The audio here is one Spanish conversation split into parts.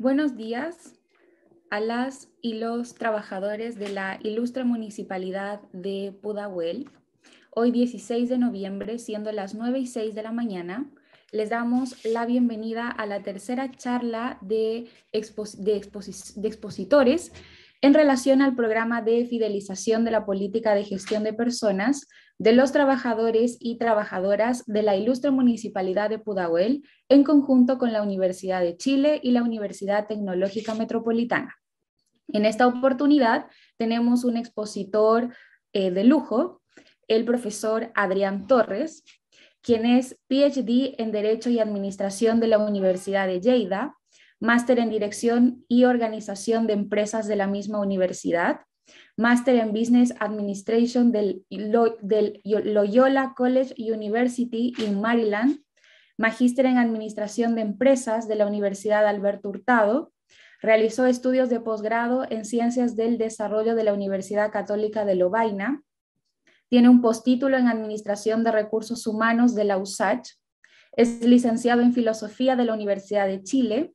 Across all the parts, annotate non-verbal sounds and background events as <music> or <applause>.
Buenos días a las y los trabajadores de la ilustre municipalidad de Pudahuel. Hoy 16 de noviembre, siendo las 9 y 6 de la mañana, les damos la bienvenida a la tercera charla de, de, de expositores en relación al programa de fidelización de la política de gestión de personas de los trabajadores y trabajadoras de la ilustre Municipalidad de Pudahuel en conjunto con la Universidad de Chile y la Universidad Tecnológica Metropolitana. En esta oportunidad tenemos un expositor eh, de lujo, el profesor Adrián Torres, quien es PhD en Derecho y Administración de la Universidad de Lleida, máster en Dirección y Organización de Empresas de la misma universidad, máster en Business Administration del, Loyola College University in Maryland, magíster en Administración de Empresas de la Universidad Alberto Hurtado, Realizó estudios de posgrado en Ciencias del Desarrollo de la Universidad Católica de Lovaina. Tiene un postítulo en Administración de Recursos Humanos de la USACH. Es licenciado en Filosofía de la Universidad de Chile.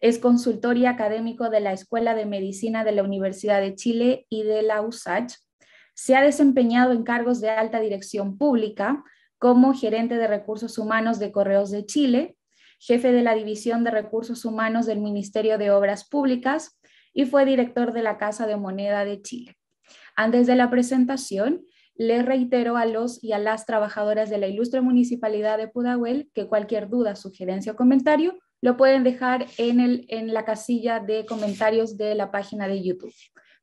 Es consultor y académico de la Escuela de Medicina de la Universidad de Chile y de la USACH. Se ha desempeñado en cargos de alta dirección pública como gerente de recursos humanos de Correos de Chile, jefe de la División de Recursos Humanos del Ministerio de Obras Públicas y fue director de la Casa de Moneda de Chile. Antes de la presentación, le reitero a los y a las trabajadoras de la ilustre municipalidad de Pudahuel que cualquier duda, sugerencia o comentario lo pueden dejar en, el, en la casilla de comentarios de la página de YouTube.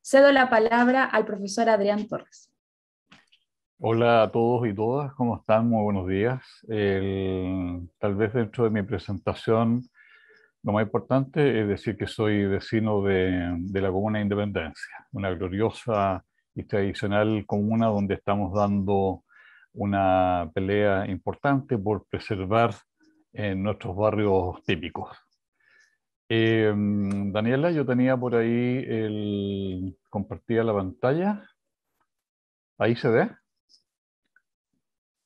Cedo la palabra al profesor Adrián Torres. Hola a todos y todas, ¿cómo están? Muy buenos días. tal vez dentro de mi presentación, lo más importante es decir que soy vecino de, de la comuna de Independencia, una gloriosa y tradicional comuna donde estamos dando una pelea importante por preservar en nuestros barrios típicos. Eh, Daniela, yo tenía por ahí el compartida la pantalla. ¿Ahí se ve?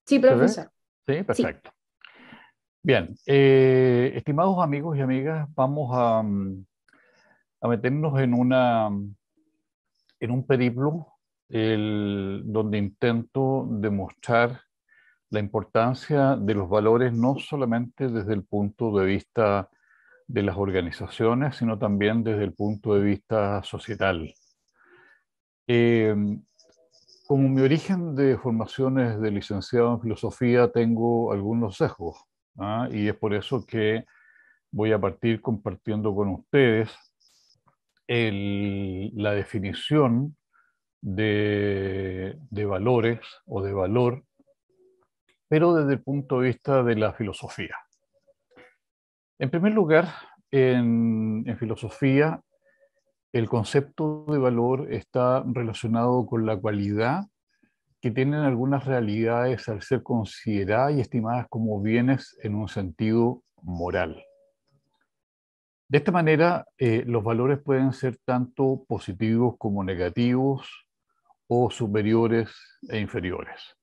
Sí, profesor. Sí, perfecto. Bien, eh, estimados amigos y amigas, vamos a, meternos en, una, en un periplo el, donde intento demostrar la importancia de los valores no solamente desde el punto de vista de las organizaciones, sino también desde el punto de vista societal. Eh, como mi origen de formación es de licenciado en filosofía, tengo algunos sesgos ¿ah? y es por eso que voy a partir compartiendo con ustedes la definición de, de valores o de valor pero desde el punto de vista de la filosofía. En primer lugar, en, filosofía, el concepto de valor está relacionado con la cualidad que tienen algunas realidades al ser consideradas y estimadas como bienes en un sentido moral. De esta manera, eh, los valores pueden ser tanto positivos como negativos o superiores e inferiores.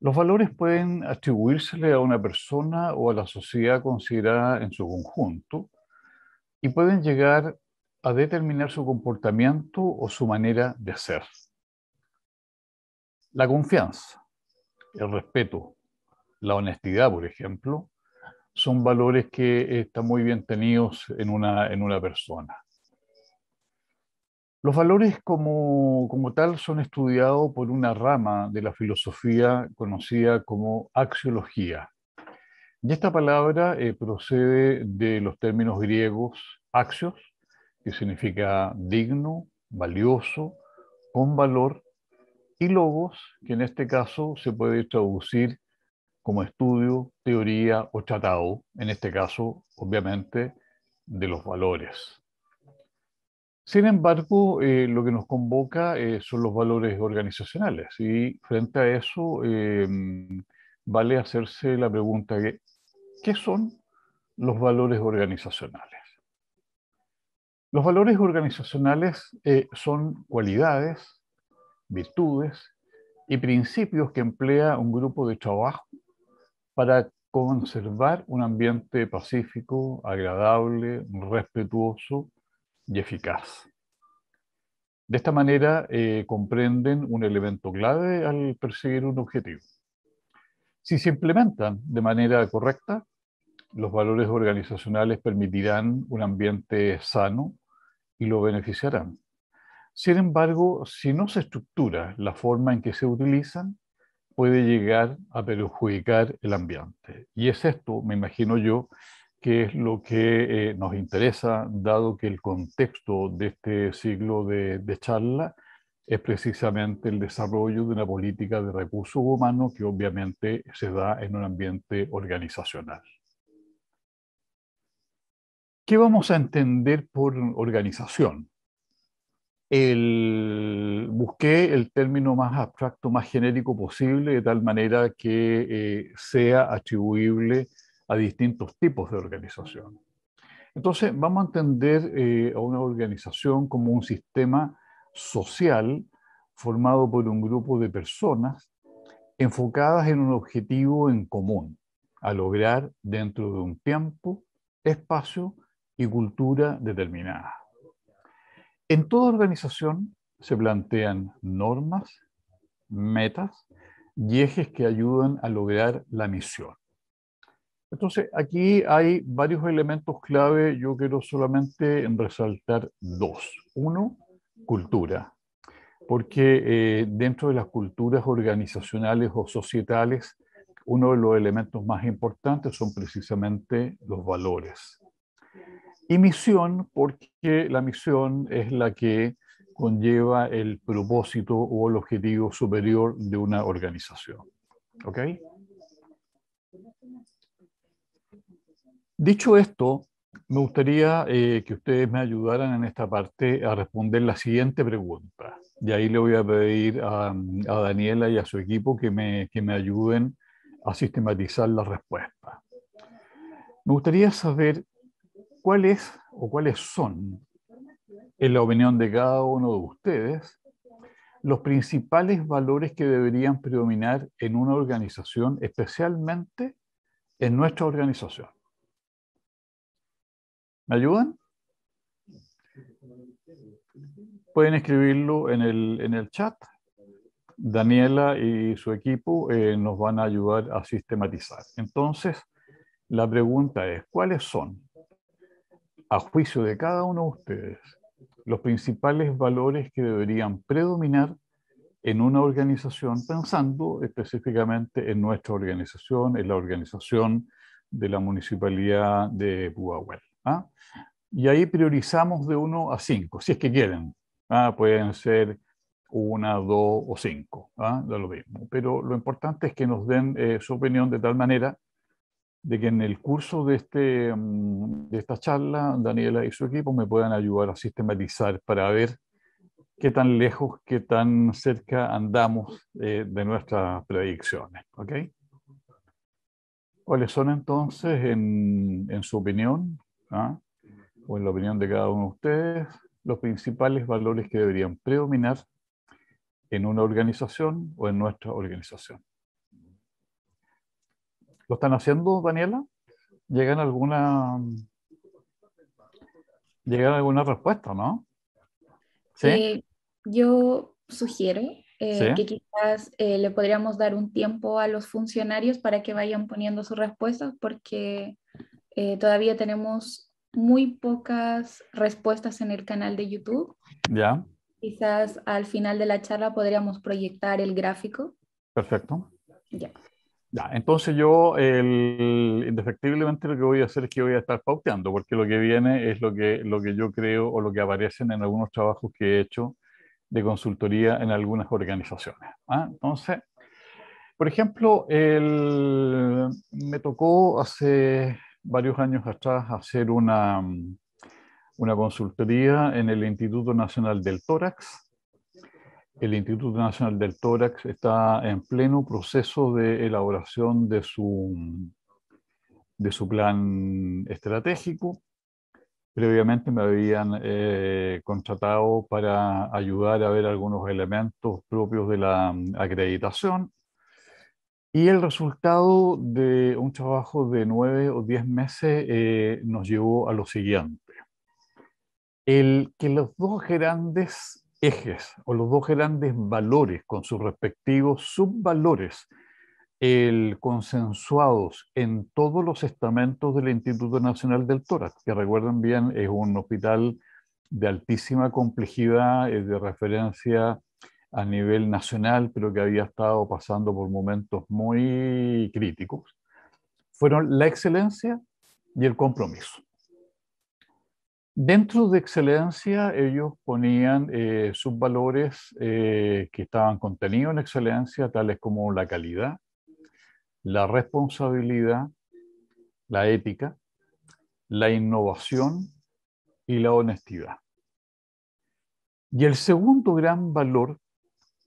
Los valores pueden atribuírsele a una persona o a la sociedad considerada en su conjunto y pueden llegar a determinar su comportamiento o su manera de hacer. La confianza, el respeto, la honestidad, por ejemplo, son valores que están muy bien tenidos en una, en una persona. Los valores como, tal son estudiados por una rama de la filosofía conocida como axiología. Y esta palabra eh, procede de los términos griegos axios, que significa digno, valioso, con valor, y logos, que en este caso se puede traducir como estudio, teoría o tratado, en este caso, obviamente, de los valores. Sin embargo, eh, lo que nos convoca eh, son los valores organizacionales y frente a eso em, vale hacerse la pregunta ¿qué son los valores organizacionales? Los valores organizacionales eh, son cualidades, virtudes y principios que emplea un grupo de trabajo para conservar un ambiente pacífico, agradable, respetuoso y eficaz. De esta manera eh, comprenden un elemento clave al perseguir un objetivo. Si se implementan de manera correcta, los valores organizacionales permitirán un ambiente sano y lo beneficiarán. Sin embargo, si no se estructura la forma en que se utilizan, puede llegar a perjudicar el ambiente. Y es esto, me imagino yo, que es lo que eh, nos interesa, dado que el contexto de este siglo de, charla es precisamente el desarrollo de una política de recursos humanos que obviamente se da en un ambiente organizacional. ¿Qué vamos a entender por organización? El, busqué el término más abstracto, más genérico posible, de tal manera que eh, sea atribuible a distintos tipos de organización. Entonces, vamos a entender eh, a una organización como un sistema social formado por un grupo de personas enfocadas en un objetivo en común, a lograr dentro de un tiempo, espacio y cultura determinada. En toda organización se plantean normas, metas y ejes que ayudan a lograr la misión. Entonces, aquí hay varios elementos clave, yo quiero solamente resaltar dos. Uno, cultura, porque eh, dentro de las culturas organizacionales o societales, uno de los elementos más importantes son precisamente los valores. Y misión, porque la misión es la que conlleva el propósito o el objetivo superior de una organización. ¿Ok? Dicho esto, me gustaría eh, que ustedes me ayudaran en esta parte a responder la siguiente pregunta. Y ahí le voy a pedir a, Daniela y a su equipo que me, ayuden a sistematizar la respuesta. Me gustaría saber cuáles o cuáles son, en la opinión de cada uno de ustedes, los principales valores que deberían predominar en una organización, especialmente en nuestra organización. ¿Me ayudan? Pueden escribirlo en el, en el chat. Daniela y su equipo eh, nos van a ayudar a sistematizar. Entonces, la pregunta es, ¿cuáles son, a juicio de cada uno de ustedes, los principales valores que deberían predominar en una organización, pensando específicamente en nuestra organización, en la organización de la municipalidad de Puahuel? ¿ah? Y ahí priorizamos de 1 a 5, si es que quieren. ¿Ah? Pueden ser 1, 2 o 5, ¿ah? da lo mismo. Pero lo importante es que nos den eh, su opinión de tal manera de que en el curso de, este, mm, de esta charla, Daniela y su equipo me puedan ayudar a sistematizar para ver qué tan lejos, qué tan cerca andamos eh, de nuestras predicciones. ¿ok? ¿Cuáles son entonces, en, en su opinión, ¿ah? o en la opinión de cada uno de ustedes, los principales valores que deberían predominar en una organización o en nuestra organización. ¿Lo están haciendo, Daniela? ¿Llegan alguna, llegan alguna respuesta, no? ¿Sí? Eh, yo sugiero eh, que quizás eh, le podríamos dar un tiempo a los funcionarios para que vayan poniendo sus respuestas, porque eh, todavía tenemos muy pocas respuestas en el canal de YouTube. Ya. Quizás al final de la charla podríamos proyectar el gráfico. Perfecto. Ya. Ya, entonces yo indefectiblemente lo que voy a hacer es que voy a estar pauteando, porque lo que viene es lo que, lo que yo creo o lo que aparecen en algunos trabajos que he hecho de consultoría en algunas organizaciones. ¿ah? Entonces, por ejemplo, el, me tocó hace varios años atrás hacer una, una consultoría en el Instituto Nacional del Tórax. El Instituto Nacional del Tórax está en pleno proceso de elaboración de su, de su plan estratégico. Previamente me habían eh, contratado para ayudar a ver algunos elementos propios de la mm, acreditación y el resultado de un trabajo de nueve o diez meses eh, nos llevó a lo siguiente. El que los dos grandes ejes o los dos grandes valores con sus respectivos subvalores el consensuados en todos los estamentos del Instituto Nacional del Tórax, que recuerden bien es un hospital de altísima complejidad, es de referencia a nivel nacional, pero que había estado pasando por momentos muy críticos, fueron la excelencia y el compromiso. Dentro de excelencia, ellos ponían eh, sus valores eh, que estaban contenidos en excelencia, tales como la calidad, la responsabilidad, la ética, la innovación y la honestidad. Y el segundo gran valor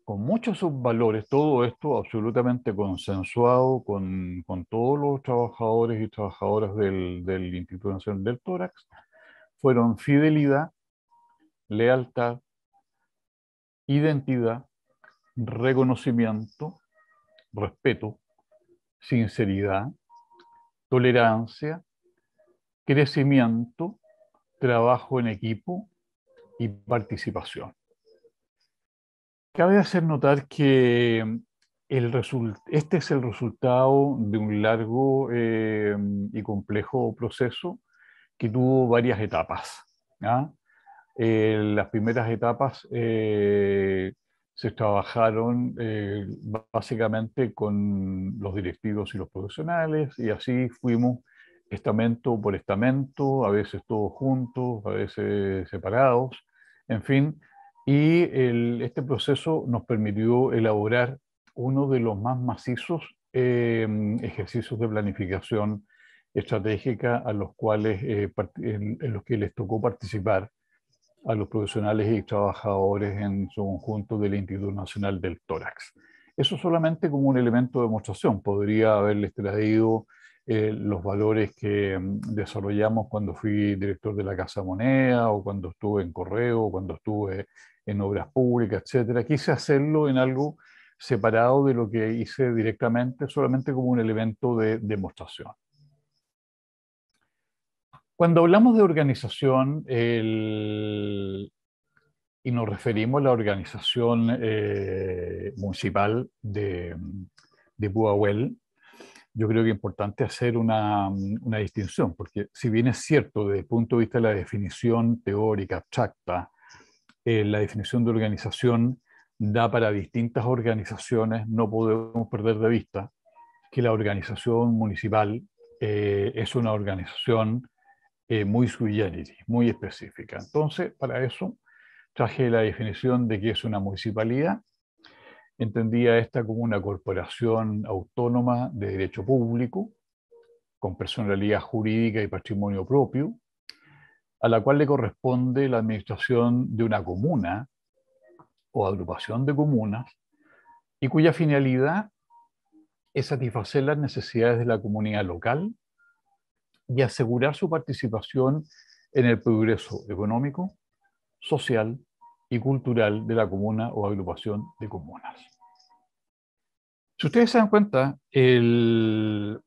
con muchos subvalores, todo esto absolutamente consensuado con, todos los trabajadores y trabajadoras del, del Instituto Nacional del Tórax, fueron fidelidad, lealtad, identidad, reconocimiento, respeto, sinceridad, tolerancia, crecimiento, trabajo en equipo y participación. Cabe hacer notar que mm, el este es el resultado de un largo eh, y complejo proceso que tuvo varias etapas. Eh, las primeras etapas eh, se trabajaron básicamente con los directivos y los profesionales y así fuimos estamento por estamento, a veces todos juntos, a veces separados, en fin, y este proceso nos permitió elaborar uno de los más macizos eh, ejercicios de planificación estratégica a los cuales eh, en, los que les tocó participar a los profesionales y trabajadores en su conjunto del Instituto Nacional del Tórax. Eso solamente como un elemento de demostración. Podría haberles traído eh, los valores que mm, desarrollamos cuando fui director de la Casa Moneda o cuando estuve en Correo o cuando estuve en obras públicas, etcétera. Quise hacerlo en algo separado de lo que hice directamente, solamente como un elemento de demostración. Cuando hablamos de organización y nos referimos a la organización eh, municipal de, de yo creo que es importante hacer una, una, distinción, porque si bien es cierto desde el punto de vista de la definición teórica abstracta, eh, la definición de organización da para distintas organizaciones, no podemos perder de vista que la organización municipal eh, es una organización eh, muy sui muy específica. Entonces, para eso traje la definición de qué es una municipalidad. Entendía esta como una corporación autónoma de derecho público, con personalidad jurídica y patrimonio propio, a la cual le corresponde la administración de una comuna o agrupación de comunas y cuya finalidad es satisfacer las necesidades de la comunidad local y asegurar su participación en el progreso económico, social y cultural de la comuna o agrupación de comunas. Si ustedes se dan cuenta, el,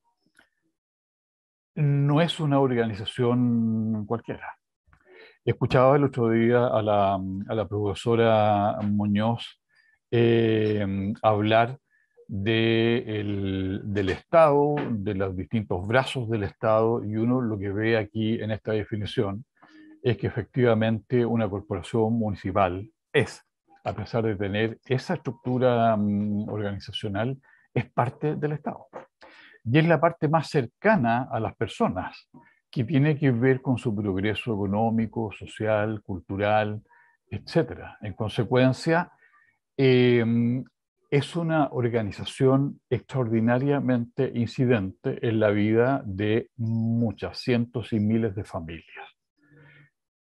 no es una organización cualquiera. Escuchaba el otro día a la, profesora Muñoz eh, hablar de del Estado, de los distintos brazos del Estado, y uno lo que ve aquí en esta definición es que efectivamente una corporación municipal es, a pesar de tener esa estructura mm, organizacional, es parte del Estado. Y es la parte más cercana a las personas que tiene que ver con su progreso económico, social, cultural, etc. En consecuencia, em, es una organización extraordinariamente incidente en la vida de muchas, cientos y miles de familias.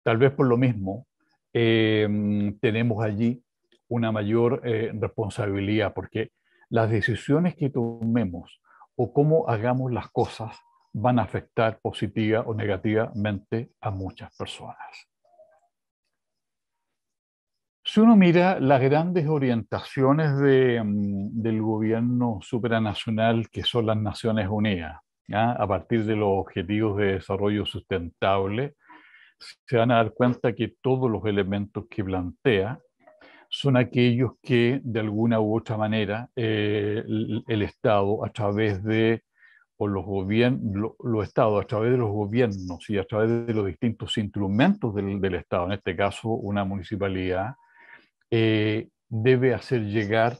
Tal vez por lo mismo, em, tenemos allí una mayor eh, responsabilidad, porque las decisiones que tomemos o cómo hagamos las cosas van a afectar positiva o negativamente a muchas personas. Si uno mira las grandes orientaciones mm, del gobierno supranacional que son las Naciones Unidas, a partir de los Objetivos de Desarrollo Sustentable, se van a dar cuenta que todos los elementos que plantea son aquellos que de alguna u otra manera eh, el, Estado a través de por los gobiernos, los estados, a través de los gobiernos y a través de los distintos instrumentos del, estado, en este caso una municipalidad, eh, debe hacer llegar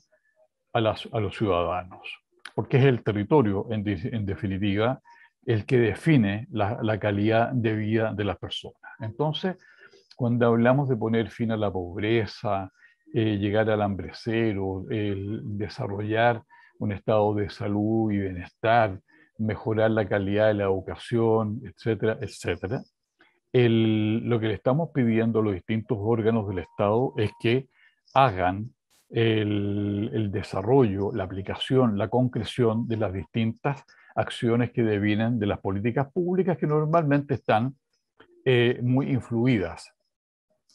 a, los ciudadanos, porque es el territorio, en, definitiva, el que define la, calidad de vida de las personas. Entonces, cuando hablamos de poner fin a la pobreza, eh, llegar al hambre cero, desarrollar un estado de salud y bienestar, mejorar la calidad de la educación, etcétera, etcétera. lo que le estamos pidiendo a los distintos órganos del Estado es que hagan el, desarrollo, la aplicación, la concreción de las distintas acciones que devienen de las políticas públicas que normalmente están eh, muy influidas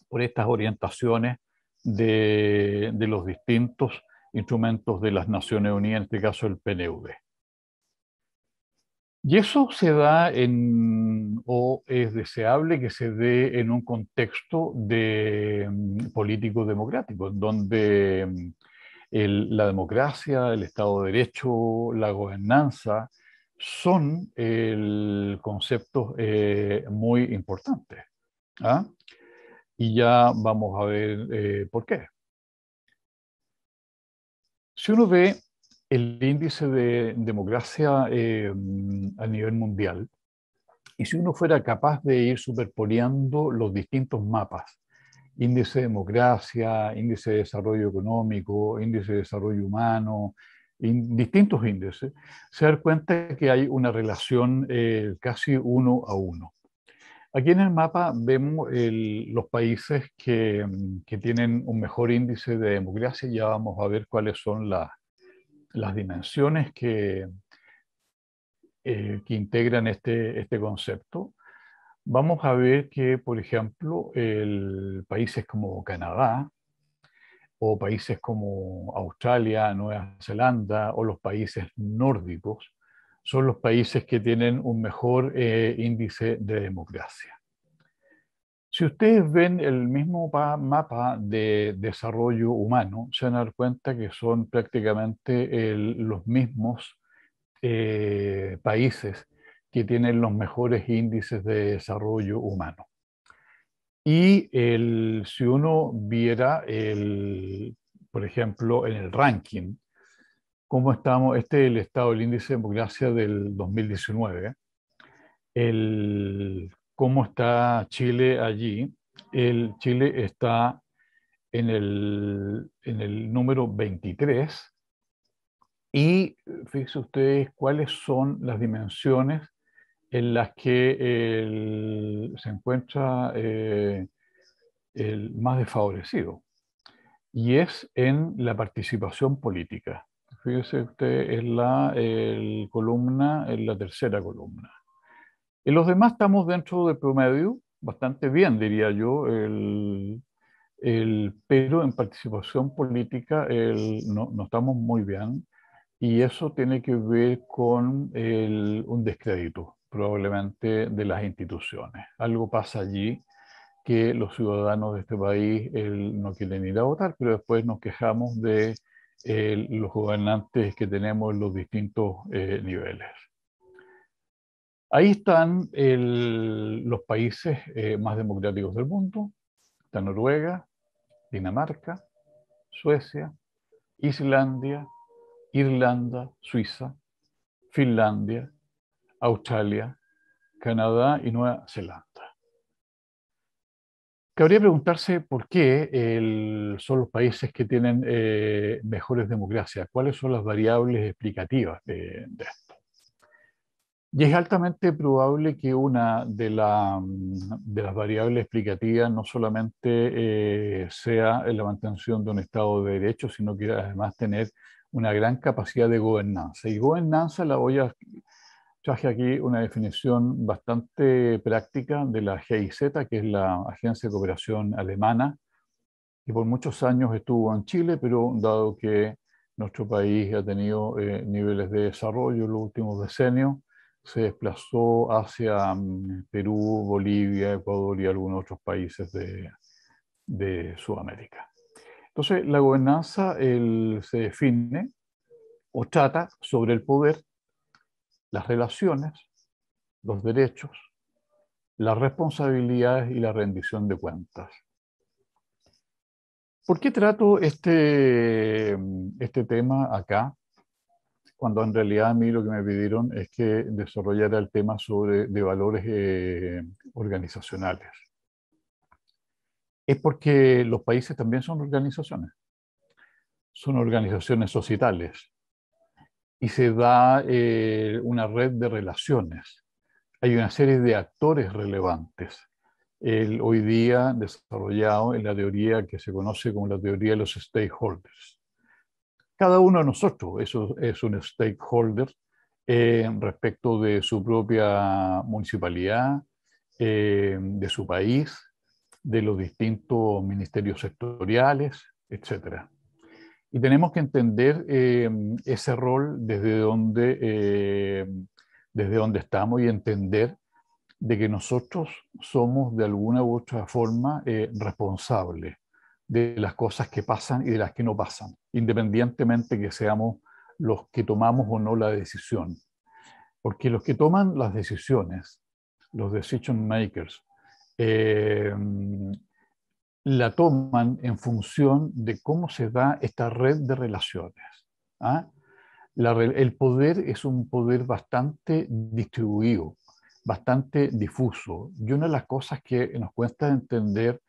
por estas orientaciones de, de los distintos instrumentos de las Naciones Unidas, en este caso el PNV. Y eso se da en, o es deseable que se dé en un contexto de, mm, político democrático, donde mm, la democracia, el Estado de Derecho, la gobernanza son el, conceptos eh, muy importantes. ¿ah? Y ya vamos a ver eh, por qué. Si uno ve el índice de democracia em, a nivel mundial, y si uno fuera capaz de ir superponiendo los distintos mapas, índice de democracia, índice de desarrollo económico, índice de desarrollo humano, distintos índices, se dar cuenta que hay una relación eh, casi uno a uno. Aquí en el mapa vemos los países que, tienen un mejor índice de democracia, ya vamos a ver cuáles son las las dimensiones que, eh, que integran este, este concepto, vamos a ver que, por ejemplo, el, países como Canadá o países como Australia, Nueva Zelanda o los países nórdicos son los países que tienen un mejor eh, índice de democracia. Si ustedes ven el mismo mapa de desarrollo humano, se van a dar cuenta que son prácticamente los mismos eh, países que tienen los mejores índices de desarrollo humano. Y si uno viera, el, por ejemplo, en el ranking, cómo estamos, este es el estado del índice de democracia del 2019, el cómo está Chile allí. El, Chile está en el, número 23 y fíjense ustedes cuáles son las dimensiones en las que se encuentra eh, el más desfavorecido y es en la participación política. Fíjese usted en la columna, en la tercera columna. En los demás estamos dentro del promedio, bastante bien, diría yo, el, el, pero en participación política el, no, no, estamos muy bien y eso tiene que ver con un descrédito probablemente de las instituciones. Algo pasa allí que los ciudadanos de este país no quieren ir a votar, pero después nos quejamos de los gobernantes que tenemos en los distintos eh, niveles. Ahí están los países eh, más democráticos del mundo. Está Noruega, Dinamarca, Suecia, Islandia, Irlanda, Suiza, Finlandia, Australia, Canadá y Nueva Zelanda. Cabría preguntarse por qué son los países que tienen eh, mejores democracias, cuáles son las variables explicativas de esto. Y es altamente probable que una de, mm, de las variables explicativas no solamente eh, sea la mantención de un Estado de Derecho, sino que además tener una gran capacidad de gobernanza. Y gobernanza la voy a... Traje aquí una definición bastante práctica de la GIZ, que es la Agencia de Cooperación Alemana, que por muchos años estuvo en Chile, pero dado que nuestro país ha tenido eh, niveles de desarrollo en los últimos decenios, se desplazó hacia mm, Perú, Bolivia, Ecuador y algunos otros países de, Sudamérica. Entonces, la gobernanza se define o trata sobre el poder, las relaciones, los derechos, las responsabilidades y la rendición de cuentas. ¿Por qué trato este, mm, este tema acá? cuando en realidad a mí lo que me pidieron es que desarrollara el tema sobre, de valores eh, organizacionales. Es porque los países también son organizaciones, son organizaciones societales y se da eh, una red de relaciones. Hay una serie de actores relevantes. El, hoy día desarrollado en la teoría que se conoce como la teoría de los stakeholders cada uno de nosotros eso es un stakeholder eh, respecto de su propia municipalidad, eh, de su país, de los distintos ministerios sectoriales, etc. Y tenemos que entender eh, ese rol desde donde, desde donde estamos y entender de que nosotros somos de alguna u otra forma responsables de las cosas que pasan y de las que no pasan, independientemente que seamos los que tomamos o no la decisión. Porque los que toman las decisiones, los decision makers, eh, la toman en función de cómo se da esta red de relaciones. ¿ah? el poder es un poder bastante distribuido, bastante difuso. Y una de las cosas que nos cuesta entender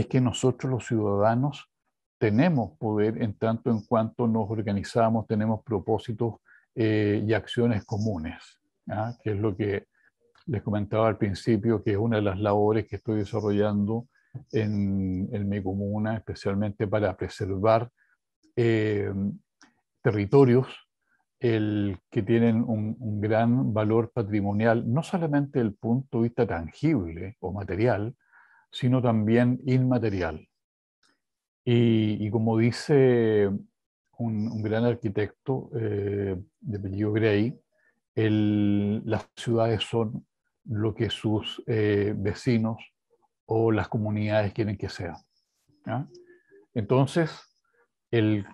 es que nosotros los ciudadanos tenemos poder en tanto en cuanto nos organizamos, tenemos propósitos eh, y acciones comunes, ¿ah? que es lo que les comentaba al principio, que es una de las labores que estoy desarrollando en, mi comuna, especialmente para preservar eh, territorios que tienen un, un, gran valor patrimonial, no solamente desde el punto de vista tangible o material, sino también inmaterial. Y, como dice un, gran arquitecto eh, de apellido Gray, las ciudades son lo que sus eh, vecinos o las comunidades quieren que sean. Entonces, el,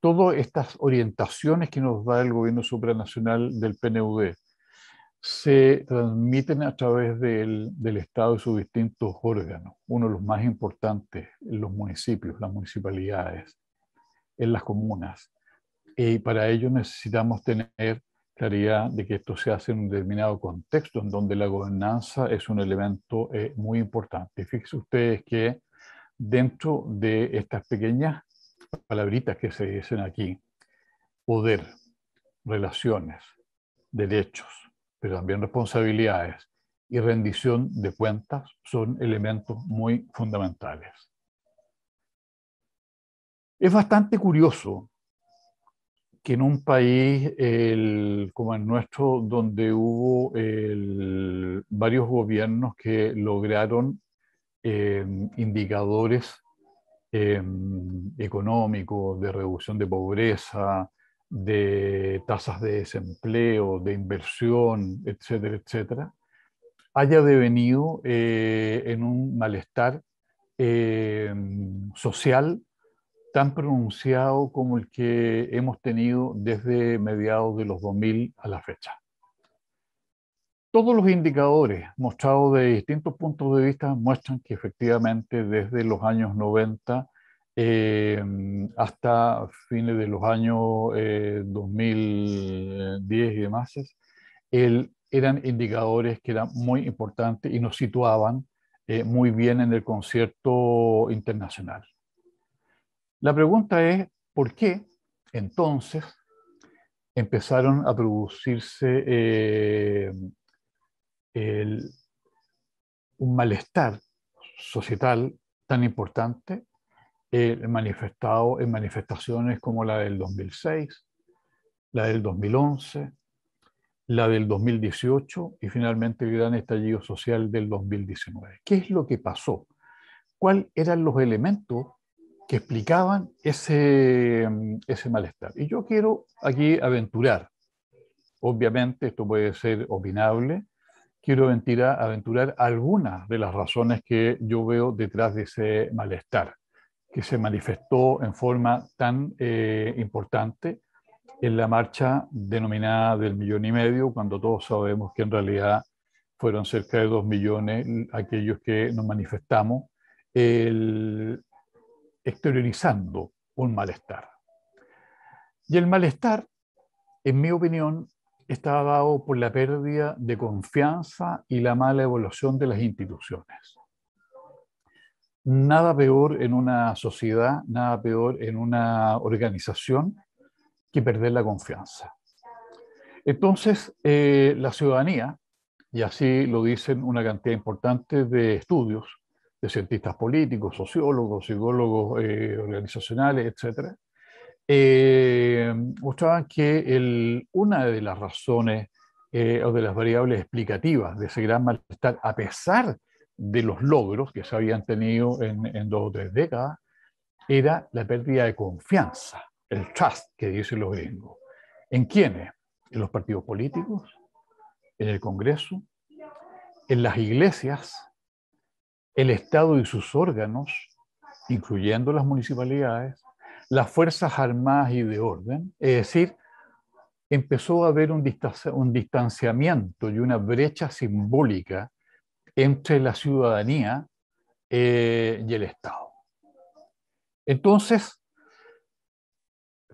todas estas orientaciones que nos da el gobierno supranacional del PNUD se transmiten a través del, del, Estado y sus distintos órganos. Uno de los más importantes, los municipios, las municipalidades, en las comunas. Y para ello necesitamos tener claridad de que esto se hace en un determinado contexto en donde la gobernanza es un elemento eh, muy importante. Fíjense ustedes que dentro de estas pequeñas palabritas que se dicen aquí, poder, relaciones, derechos, pero también responsabilidades y rendición de cuentas son elementos muy fundamentales. Es bastante curioso que en un país como el nuestro, donde hubo varios gobiernos que lograron eh, indicadores eh, económicos de reducción de pobreza, de tasas de desempleo, de inversión, etcétera, etcétera, haya devenido eh, en un malestar eh, social tan pronunciado como el que hemos tenido desde mediados de los 2000 a la fecha. Todos los indicadores mostrados de distintos puntos de vista muestran que efectivamente desde los años 90 Em, hasta fines de los años 2010 eh, eh, y demás, eran indicadores que eran muy importantes y nos situaban eh, muy bien en el concierto internacional. La pregunta es, ¿por qué entonces empezaron a producirse un malestar societal tan importante eh, manifestado en manifestaciones como la del 2006, la del 2011, la del 2018 y finalmente el gran estallido social del 2019. ¿Qué es lo que pasó? ¿Cuáles eran los elementos que explicaban ese, mm, ese malestar? Y yo quiero aquí aventurar. Obviamente esto puede ser opinable. Quiero aventurar algunas de las razones que yo veo detrás de ese malestar que se manifestó en forma tan eh, importante en la marcha denominada del millón y medio, cuando todos sabemos que en realidad fueron cerca de dos millones aquellos que nos manifestamos, exteriorizando un malestar. Y el malestar, en mi opinión, estaba dado por la pérdida de confianza y la mala evolución de las instituciones nada peor en una sociedad, nada peor en una organización que perder la confianza. Entonces, eh, la ciudadanía, y así lo dicen una cantidad importante de estudios, de cientistas políticos, sociólogos, psicólogos eh, organizacionales, etc., eh, mostraban que una de las razones o de las variables explicativas de ese gran malestar, a pesar de de los logros que se habían tenido en, en dos o tres décadas era la pérdida de confianza, el trust que dicen los gringos. ¿En quiénes? En los partidos políticos, en el Congreso, en las iglesias, el Estado y sus órganos, incluyendo las municipalidades, las Fuerzas Armadas y de Orden. Es decir, empezó a haber un, distanciamiento y una brecha simbólica entre la ciudadanía eh, y el Estado. Entonces,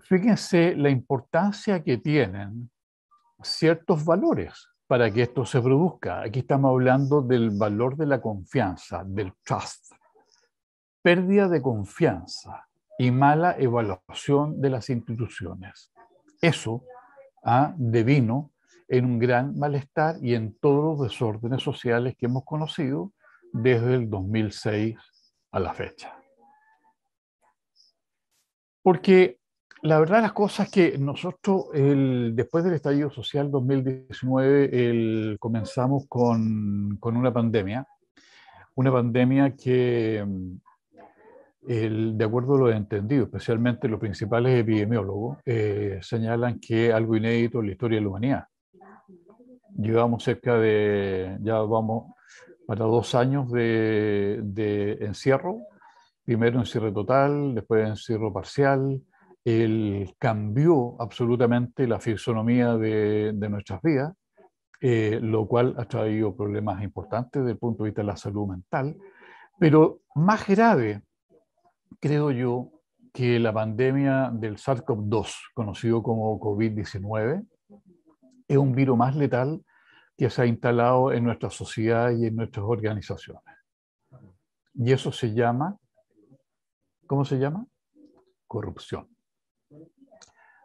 fíjense la importancia que tienen ciertos valores para que esto se produzca. Aquí estamos hablando del valor de la confianza, del trust, pérdida de confianza y mala evaluación de las instituciones. Eso ha ah, devino en un gran malestar y en todos los desórdenes sociales que hemos conocido desde el 2006 a la fecha. Porque la verdad las cosas es que nosotros, el, después del estallido social 2019, comenzamos con, con, una pandemia, una pandemia que, de acuerdo a lo entendido, especialmente los principales epidemiólogos, eh, señalan que algo inédito en la historia de la humanidad llevamos cerca de, ya vamos para dos años de, encierro, primero encierro total, después encierro parcial, él cambió absolutamente la fisonomía de, nuestras vidas, eh, lo cual ha traído problemas importantes desde el punto de vista de la salud mental, pero más grave, creo yo, que la pandemia del SARS-CoV-2, conocido como COVID-19, es un virus más letal que se ha instalado en nuestra sociedad y en nuestras organizaciones. Y eso se llama, ¿cómo se llama? Corrupción.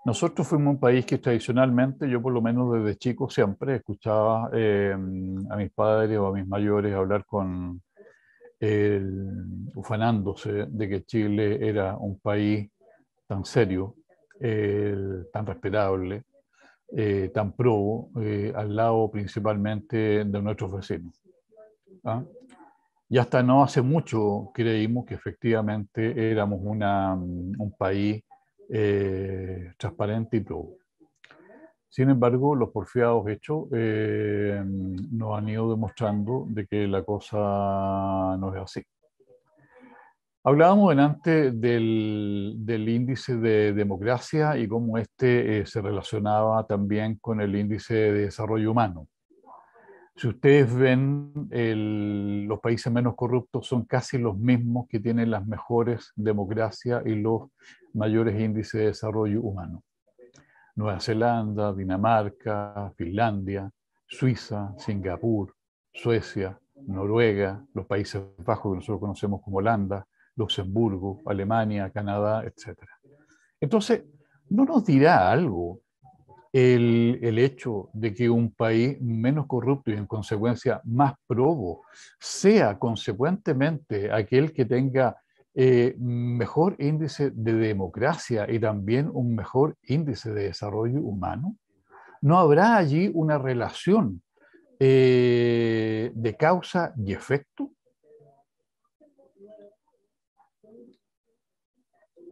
Nosotros fuimos un país que tradicionalmente, yo por lo menos desde chico siempre escuchaba eh, a mis padres o a mis mayores hablar con, el, ufanándose de que Chile era un país tan serio, tan respetable, eh, tan probo eh, al lado principalmente de nuestros vecinos. ¿ah? Y hasta no hace mucho creímos que efectivamente éramos una, mm, un país eh, transparente y probo. Sin embargo, los porfiados hechos nos han ido demostrando de que la cosa no es así. Hablábamos delante del, del, índice de democracia y cómo este eh, se relacionaba también con el índice de desarrollo humano. Si ustedes ven, los países menos corruptos son casi los mismos que tienen las mejores democracias y los mayores índices de desarrollo humano. Nueva Zelanda, Dinamarca, Finlandia, Suiza, Singapur, Suecia, Noruega, los Países Bajos que nosotros conocemos como Holanda, Luxemburgo, Alemania, Canadá, etc. Entonces, ¿no nos dirá algo el, hecho de que un país menos corrupto y en consecuencia más probo sea consecuentemente aquel que tenga eh, mejor índice de democracia y también un mejor índice de desarrollo humano? ¿No habrá allí una relación eh, de causa y efecto?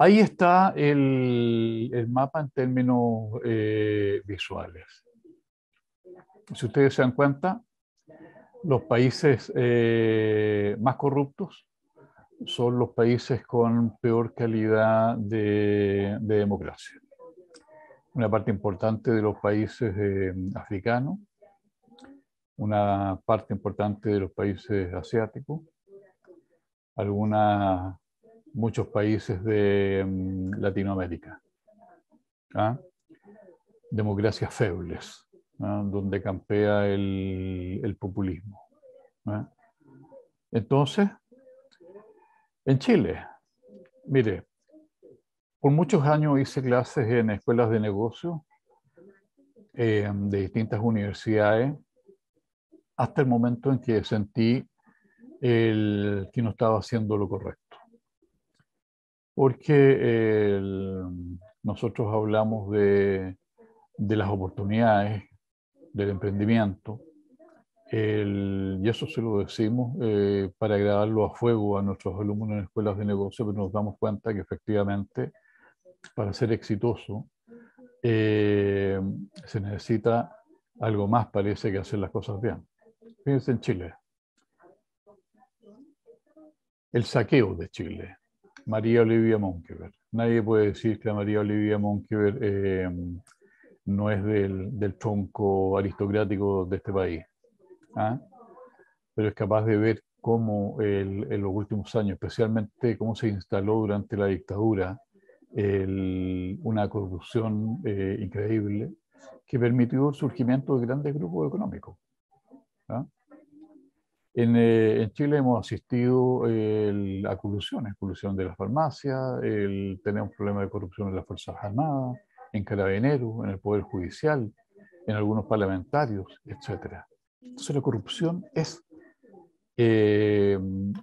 Ahí está el, mapa en términos eh, visuales. Si ustedes se dan cuenta, los países eh, más corruptos son los países con peor calidad de, democracia. Una parte importante de los países eh, africanos, una parte importante de los países asiáticos, algunas muchos países de mm, Latinoamérica. ¿ah? Democracias febles, ¿ah? donde campea el, populismo. ¿ah? Entonces, en Chile, mire, por muchos años hice clases en escuelas de negocio eh, de distintas universidades, hasta el momento en que sentí el, que no estaba haciendo lo correcto porque eh, nosotros hablamos de, las oportunidades del emprendimiento, y eso se lo decimos eh, para grabarlo a fuego a nuestros alumnos en escuelas de negocio, pero nos damos cuenta que efectivamente para ser exitoso eh, se necesita algo más, parece, que hacer las cosas bien. Fíjense en Chile. El saqueo de Chile María Olivia Monkever. Nadie puede decir que María Olivia Monkever em, no es del, tronco aristocrático de este país. ¿ah? Pero es capaz de ver cómo en los últimos años, especialmente cómo se instaló durante la dictadura, una corrupción eh, increíble que permitió el surgimiento de grandes grupos económicos. ¿ah? Eh, en, Chile hemos asistido eh, a colusiones, colusión de las farmacias, el, tenemos problemas de corrupción en las Fuerzas Armadas, en Carabineros, en el Poder Judicial, en algunos parlamentarios, etc. Entonces la corrupción es eh,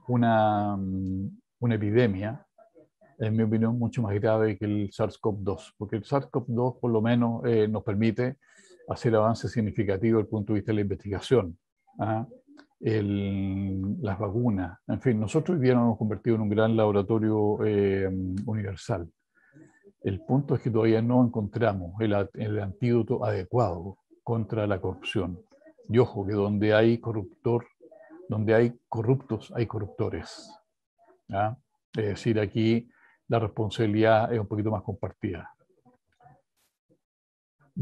una, una epidemia, en mi opinión, mucho más grave que el SARS-CoV-2, porque el SARS-CoV-2 por lo menos nos permite hacer avances significativos desde el punto de vista de la investigación. ¿ah? las vacunas. En fin, nosotros hoy día nos hemos convertido en un gran laboratorio eh, universal. El punto es que todavía no encontramos el, el, antídoto adecuado contra la corrupción. Y ojo, que donde hay corruptor, donde hay corruptos, hay corruptores. ¿ah? Es decir, aquí la responsabilidad es un poquito más compartida.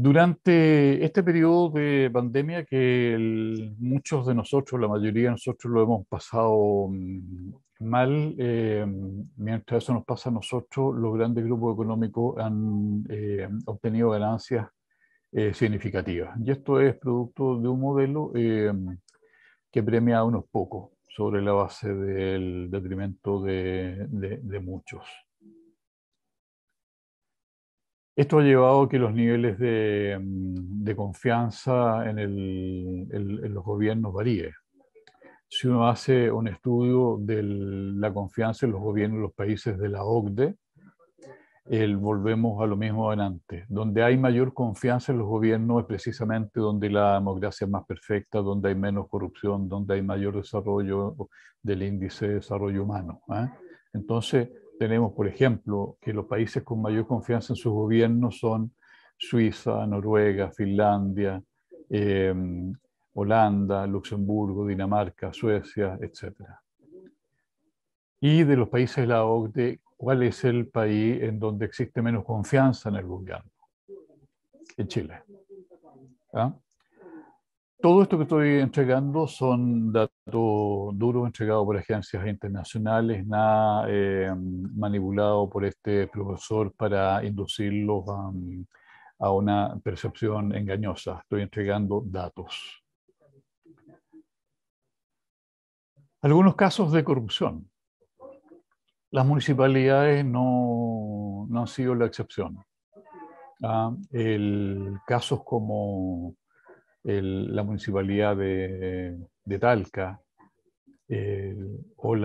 Durante este periodo de pandemia que muchos de nosotros, la mayoría de nosotros lo hemos pasado mm, mal, eh, mientras eso nos pasa a nosotros, los grandes grupos económicos han eh, obtenido ganancias eh, significativas. Y esto es producto de un modelo que premia a unos pocos sobre la base del detrimento de muchos. Esto ha llevado a que los niveles de, mm, confianza en, los gobiernos varíen. Si uno hace un estudio de la confianza en los gobiernos de los países de la OCDE, volvemos a lo mismo adelante. Donde hay mayor confianza en los gobiernos es precisamente donde la democracia es más perfecta, donde hay menos corrupción, donde hay mayor desarrollo del índice de desarrollo humano. ¿eh? Entonces, tenemos, por ejemplo, que los países con mayor confianza en sus gobiernos son Suiza, Noruega, Finlandia, em, Holanda, Luxemburgo, Dinamarca, Suecia, etc. Y de los países de la OCDE, ¿cuál es el país en donde existe menos confianza en el gobierno? En Chile. ¿Ah? Todo esto que estoy entregando son datos duros entregados por agencias internacionales, nada eh, manipulado por este profesor para inducirlos a, una percepción engañosa. Estoy entregando datos. Algunos casos de corrupción. Las municipalidades no, han sido la excepción. Ah, el, casos como la municipalidad de, Talca o el,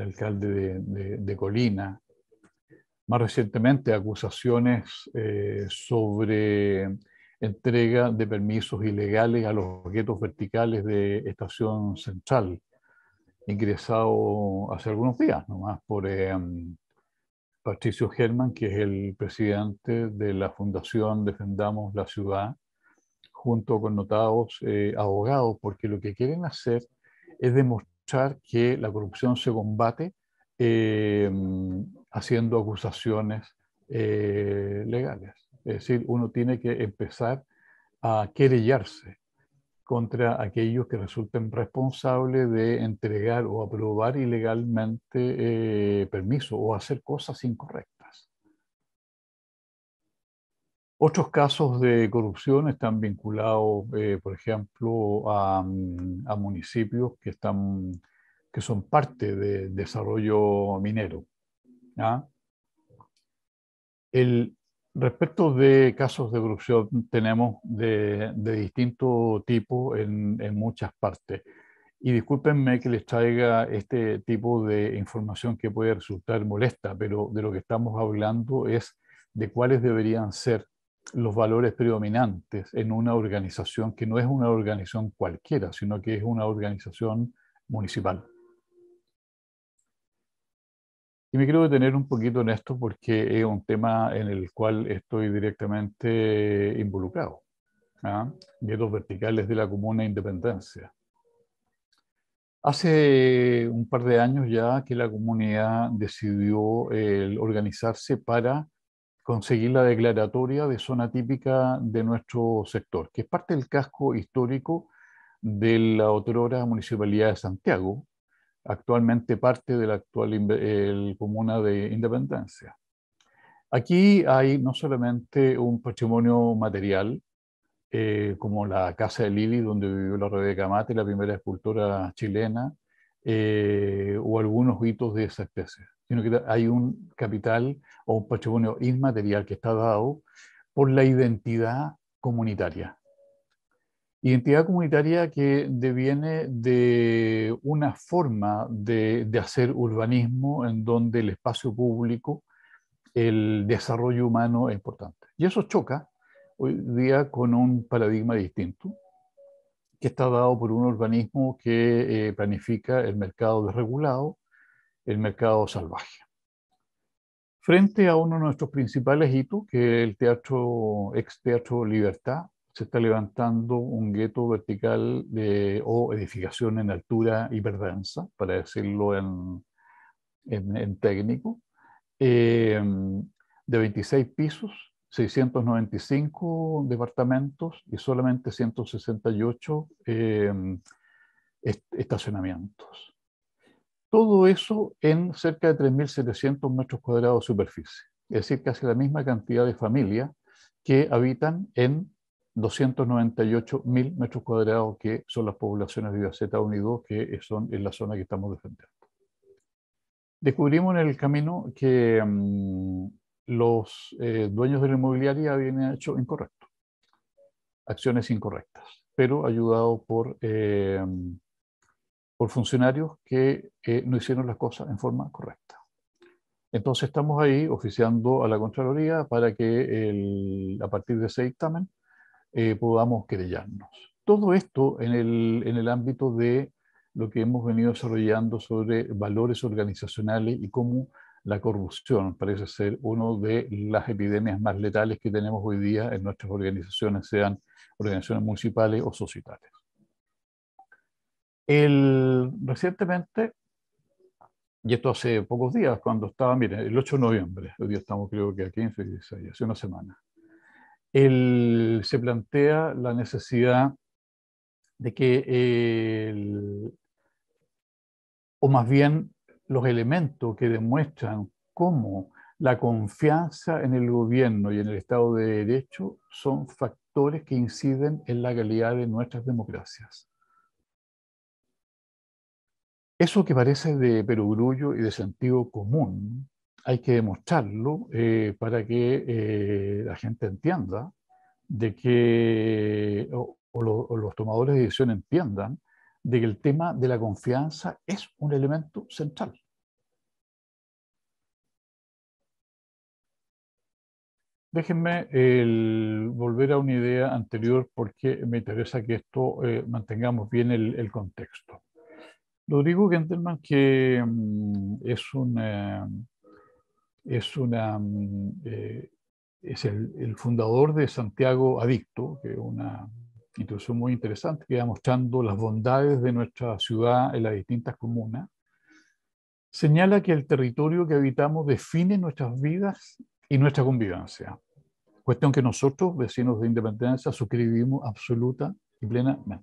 alcalde de, Colina. Más recientemente, acusaciones eh, sobre entrega de permisos ilegales a los objetos verticales de Estación Central, ingresado hace algunos días nomás por, em, Patricio Germán, que es el presidente de la Fundación Defendamos la Ciudad, junto con notados eh, abogados, porque lo que quieren hacer es demostrar que la corrupción se combate eh, haciendo acusaciones eh, legales. Es decir, uno tiene que empezar a querellarse contra aquellos que resulten responsables de entregar o aprobar ilegalmente eh, permiso o hacer cosas incorrectas. Otros casos de corrupción están vinculados, eh, por ejemplo, mm, a, municipios que, están, que son parte del desarrollo minero. El, Respecto de casos de corrupción, tenemos de, distinto tipo en, muchas partes. Y discúlpenme que les traiga este tipo de información que puede resultar molesta, pero de lo que estamos hablando es de cuáles deberían ser los valores predominantes en una organización que no es una organización cualquiera, sino que es una organización municipal. Y me quiero detener un poquito en esto porque es un tema en el cual estoy directamente involucrado. de ¿ah? dos verticales de la comuna Independencia. Hace un par de años ya que la comunidad decidió organizarse para conseguir la declaratoria de zona típica de nuestro sector, que es parte del casco histórico de la otrora Municipalidad de Santiago, actualmente parte de la actual comuna de Independencia. Aquí hay no solamente un patrimonio material, eh, como la Casa de Lili, donde vivió la Rebeca Mate, la primera escultora chilena, eh, o algunos hitos de esa especie, sino que hay un capital o un patrimonio inmaterial que está dado por la identidad comunitaria. Identidad comunitaria que deviene de una forma de, hacer urbanismo en donde el espacio público, el desarrollo humano es importante. Y eso choca hoy día con un paradigma distinto, que está dado por un urbanismo que eh, planifica el mercado desregulado, el mercado salvaje. Frente a uno de nuestros principales hitos, que es el teatro, ex Teatro Libertad, se está levantando un gueto vertical de, o edificación en altura hiperdensa, para decirlo en, en, técnico, em, de 26 pisos, 695 departamentos y solamente 168 em, estacionamientos. Todo eso en cerca de 3.700 metros cuadrados de superficie, es decir, casi la misma cantidad de familias que habitan en 298 mil metros cuadrados, que son las poblaciones de z 1 y 2, que son en la zona que estamos defendiendo. Descubrimos en el camino que mm, los eh, dueños de la inmobiliaria habían hecho incorrecto, acciones incorrectas, pero ayudado por, eh, por funcionarios que eh, no hicieron las cosas en forma correcta. Entonces estamos ahí oficiando a la Contraloría para que a partir de ese dictamen eh, podamos querellarnos. Todo esto en el, en el ámbito de lo que hemos venido desarrollando sobre valores organizacionales y cómo la corrupción parece ser una de las epidemias más letales que tenemos hoy día en nuestras organizaciones, sean organizaciones municipales o societales. El, recientemente, y esto hace pocos días, cuando estaba, miren, el 8 de noviembre, hoy día estamos creo que a 15, 16, hace una semana, él se plantea la necesidad de que o más bien los elementos que demuestran cómo la confianza en el gobierno y en el Estado de Derecho son factores que inciden en la calidad de nuestras democracias. Eso que parece de perogrullo y de sentido común hay que demostrarlo eh, para que eh, la gente entienda de que, o, los tomadores de decisión entiendan, de que el tema de la confianza es un elemento central. Déjenme volver a una idea anterior porque me interesa que esto eh, mantengamos bien el, contexto. Rodrigo Gentelman que mm, es un es, una, mm, eh, es el, el, fundador de Santiago Adicto, que es una institución muy interesante que va mostrando las bondades de nuestra ciudad en las distintas comunas. Señala que el territorio que habitamos define nuestras vidas y nuestra convivencia. Cuestión que nosotros, vecinos de Independencia, suscribimos absoluta y plenamente.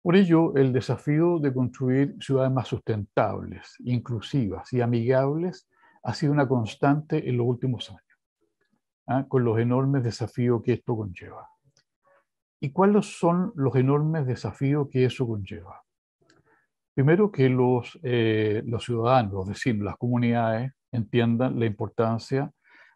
Por ello, el desafío de construir ciudades más sustentables, inclusivas y amigables ha sido una constante en los últimos años, ¿ah? con los enormes desafíos que esto conlleva. ¿Y cuáles son los enormes desafíos que eso conlleva? Primero que los, eh, los ciudadanos, es decir, las comunidades, entiendan la importancia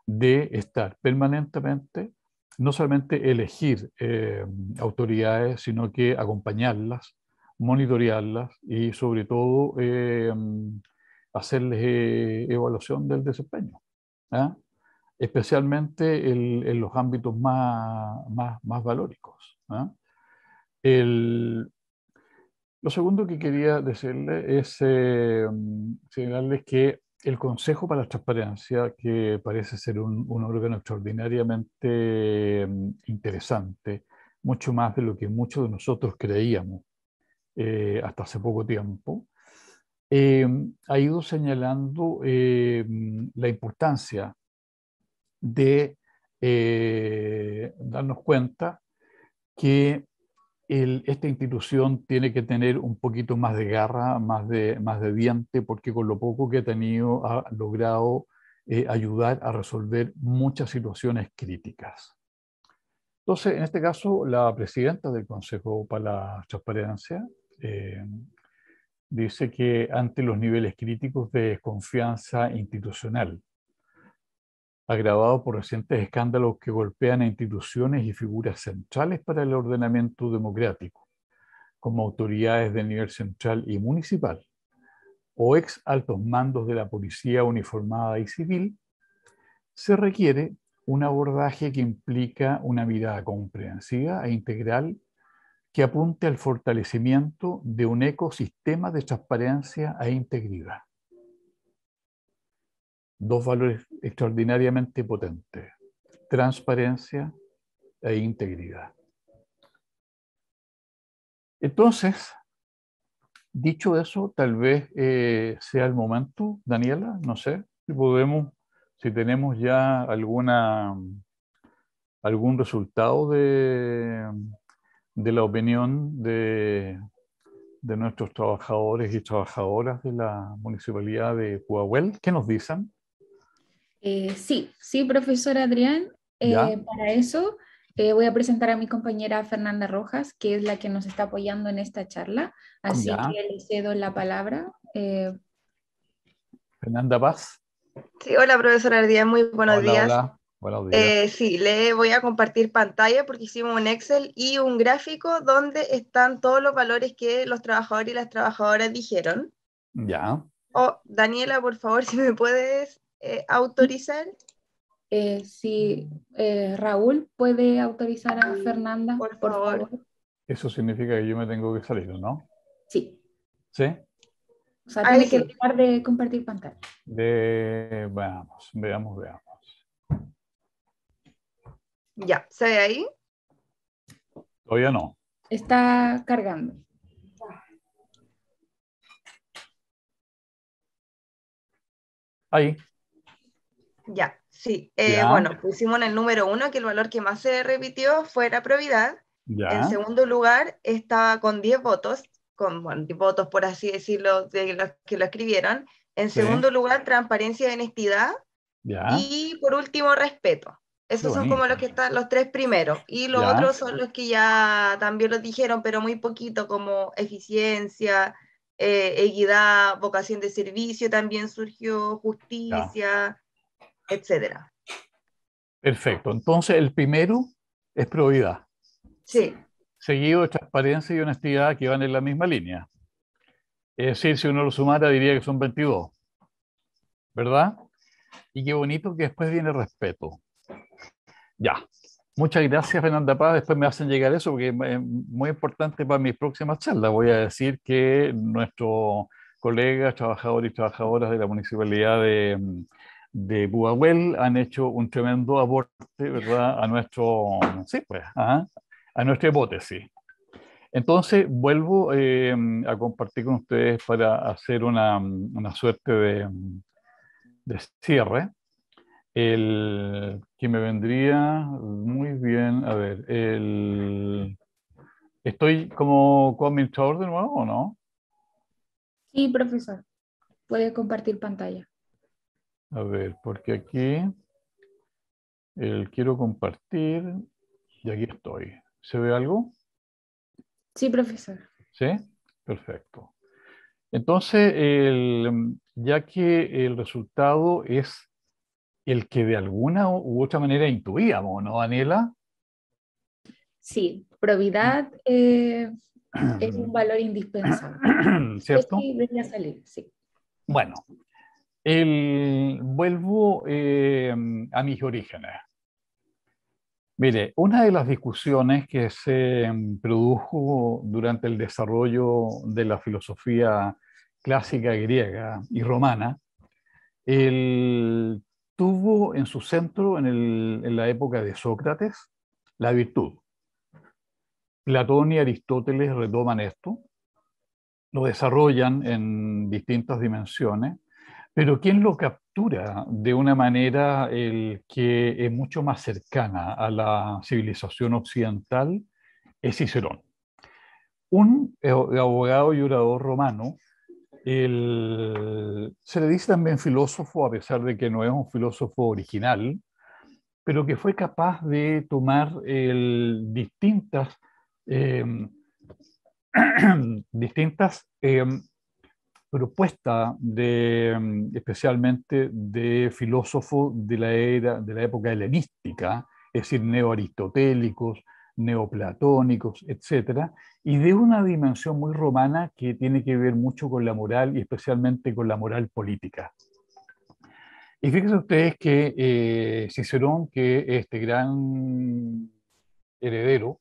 de estar permanentemente, no solamente elegir eh, autoridades, sino que acompañarlas, monitorearlas y sobre todo eh, hacerles eh, evaluación del desempeño, ¿ah? especialmente en los ámbitos más, más, más valóricos. ¿ah? El, lo segundo que quería decirle es eh, señalarles que el Consejo para la Transparencia, que parece ser un, un órgano extraordinariamente mm, interesante, mucho más de lo que muchos de nosotros creíamos eh, hasta hace poco tiempo, eh, ha ido señalando eh, la importancia de eh, darnos cuenta que esta institución tiene que tener un poquito más de garra, más de, más de diente, porque con lo poco que ha tenido ha logrado ayudar a resolver muchas situaciones críticas. Entonces, en este caso, la presidenta del Consejo para la Transparencia, dice que ante los niveles críticos de desconfianza institucional, agravado por recientes escándalos que golpean a instituciones y figuras centrales para el ordenamiento democrático, como autoridades de nivel central y municipal, o ex altos mandos de la policía uniformada y civil, se requiere un abordaje que implica una mirada comprensiva e integral que apunte al fortalecimiento de un ecosistema de transparencia e integridad. Dos valores extraordinariamente potentes, transparencia e integridad. Entonces, dicho eso, tal vez eh, sea el momento, Daniela, no sé, si podemos, si tenemos ya alguna algún resultado de, de la opinión de, nuestros trabajadores y trabajadoras de la Municipalidad de Coahuel. ¿Qué nos dicen? Eh, sí, sí, profesor Adrián. Eh, para eso eh, voy a presentar a mi compañera Fernanda Rojas, que es la que nos está apoyando en esta charla. Así que le cedo la palabra. Fernanda Paz. Sí, hola, profesora Adrián. Muy buenos días. Hola. Eh, sí, le voy a compartir pantalla porque hicimos un Excel y un gráfico donde están todos los valores que los trabajadores y las trabajadoras dijeron. Ya. Oh, Daniela, por favor, <laughs> si me puedes eh, autorizar. si eh, sí, Raúl puede autorizar a Fernanda. Por favor. Eso significa que yo me tengo que salir, ¿no? Sí. ¿Sí? O tiene que dejar de compartir pantalla. De, veamos, veamos, veamos. Ya, ¿se ve ahí? Todavía no. Está cargando. Ahí. Ya, sí. Eh, bueno, pusimos en el número uno que el valor que más se repitió fue la probidad. En segundo lugar, estaba con 10 votos, con bueno, votos por así decirlo, de los que lo escribieron. En segundo lugar, transparencia y honestidad. Y por último, respeto. Esos son como los que están los tres primeros. Y los otros son los que ya también los dijeron, pero muy poquito, como eficiencia, eh, equidad, vocación de servicio también surgió, justicia, etc. etcétera. Perfecto. Entonces, el primero es probidad. Sí. Seguido de transparencia y honestidad que van en la misma línea. Es decir, si uno lo sumara, diría que son 22. ¿Verdad? Y qué bonito que después viene respeto. Ya. Muchas gracias, Fernanda Paz. Después me hacen llegar eso porque es muy importante para mis próximas charlas. Voy a decir que nuestros colegas, trabajadores y trabajadoras de la municipalidad de, Buahuel han hecho un tremendo aporte, ¿verdad?, a nuestro, pues, a nuestra hipótesis. Entonces, vuelvo eh, a compartir con ustedes para hacer una, suerte de, de cierre. El que me vendría muy bien, a ver, el... ¿Estoy como coadministrador de nuevo o no? Sí, profesor. Puede compartir pantalla. A ver, porque aquí el quiero compartir y aquí estoy. ¿Se ve algo? Sí, profesor. ¿Sí? Perfecto. Entonces, ya que el resultado es el que de alguna u otra manera intuíamos, ¿no, Daniela? Sí, probidad mm. eh, es un <clears throat> valor indispensable. <clears throat> ¿Cierto? salir, sí. Bueno, vuelvo eh, a mis orígenes. Mire, una de las discusiones que se produjo durante el desarrollo de la filosofía clásica griega y romana, el tuvo en su centro, en, la época de Sócrates, la virtud. Platón y Aristóteles retoman esto, lo desarrollan en distintas dimensiones, pero quien lo captura de una manera el que es mucho más cercana a la civilización occidental? Es Cicerón. Un eh, abogado y orador romano se le dice también filósofo, a pesar de que no es un filósofo original, pero que fue capaz de tomar distintas, em, <clears throat> distintas em, propuestas, de, em, especialmente de filósofos de la, era, de la época helenística, es decir, neoaristotélicos, neoplatónicos, etcétera, y de una dimensión muy romana que tiene que ver mucho con la moral y especialmente con la moral política. Y fíjense ustedes que eh, Cicerón, que este gran heredero,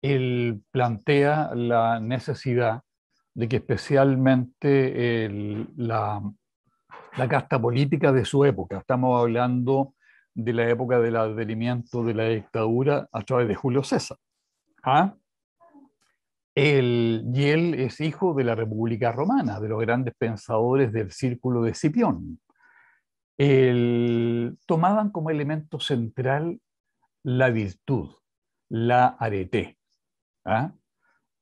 él plantea la necesidad de que especialmente la, la casta política de su época, estamos hablando de de la época del advenimiento de la dictadura a través de Julio César. ¿Ah? y él es hijo de la República Romana, de los grandes pensadores del círculo de Scipión. tomaban como elemento central la virtud, la arete. ¿ah?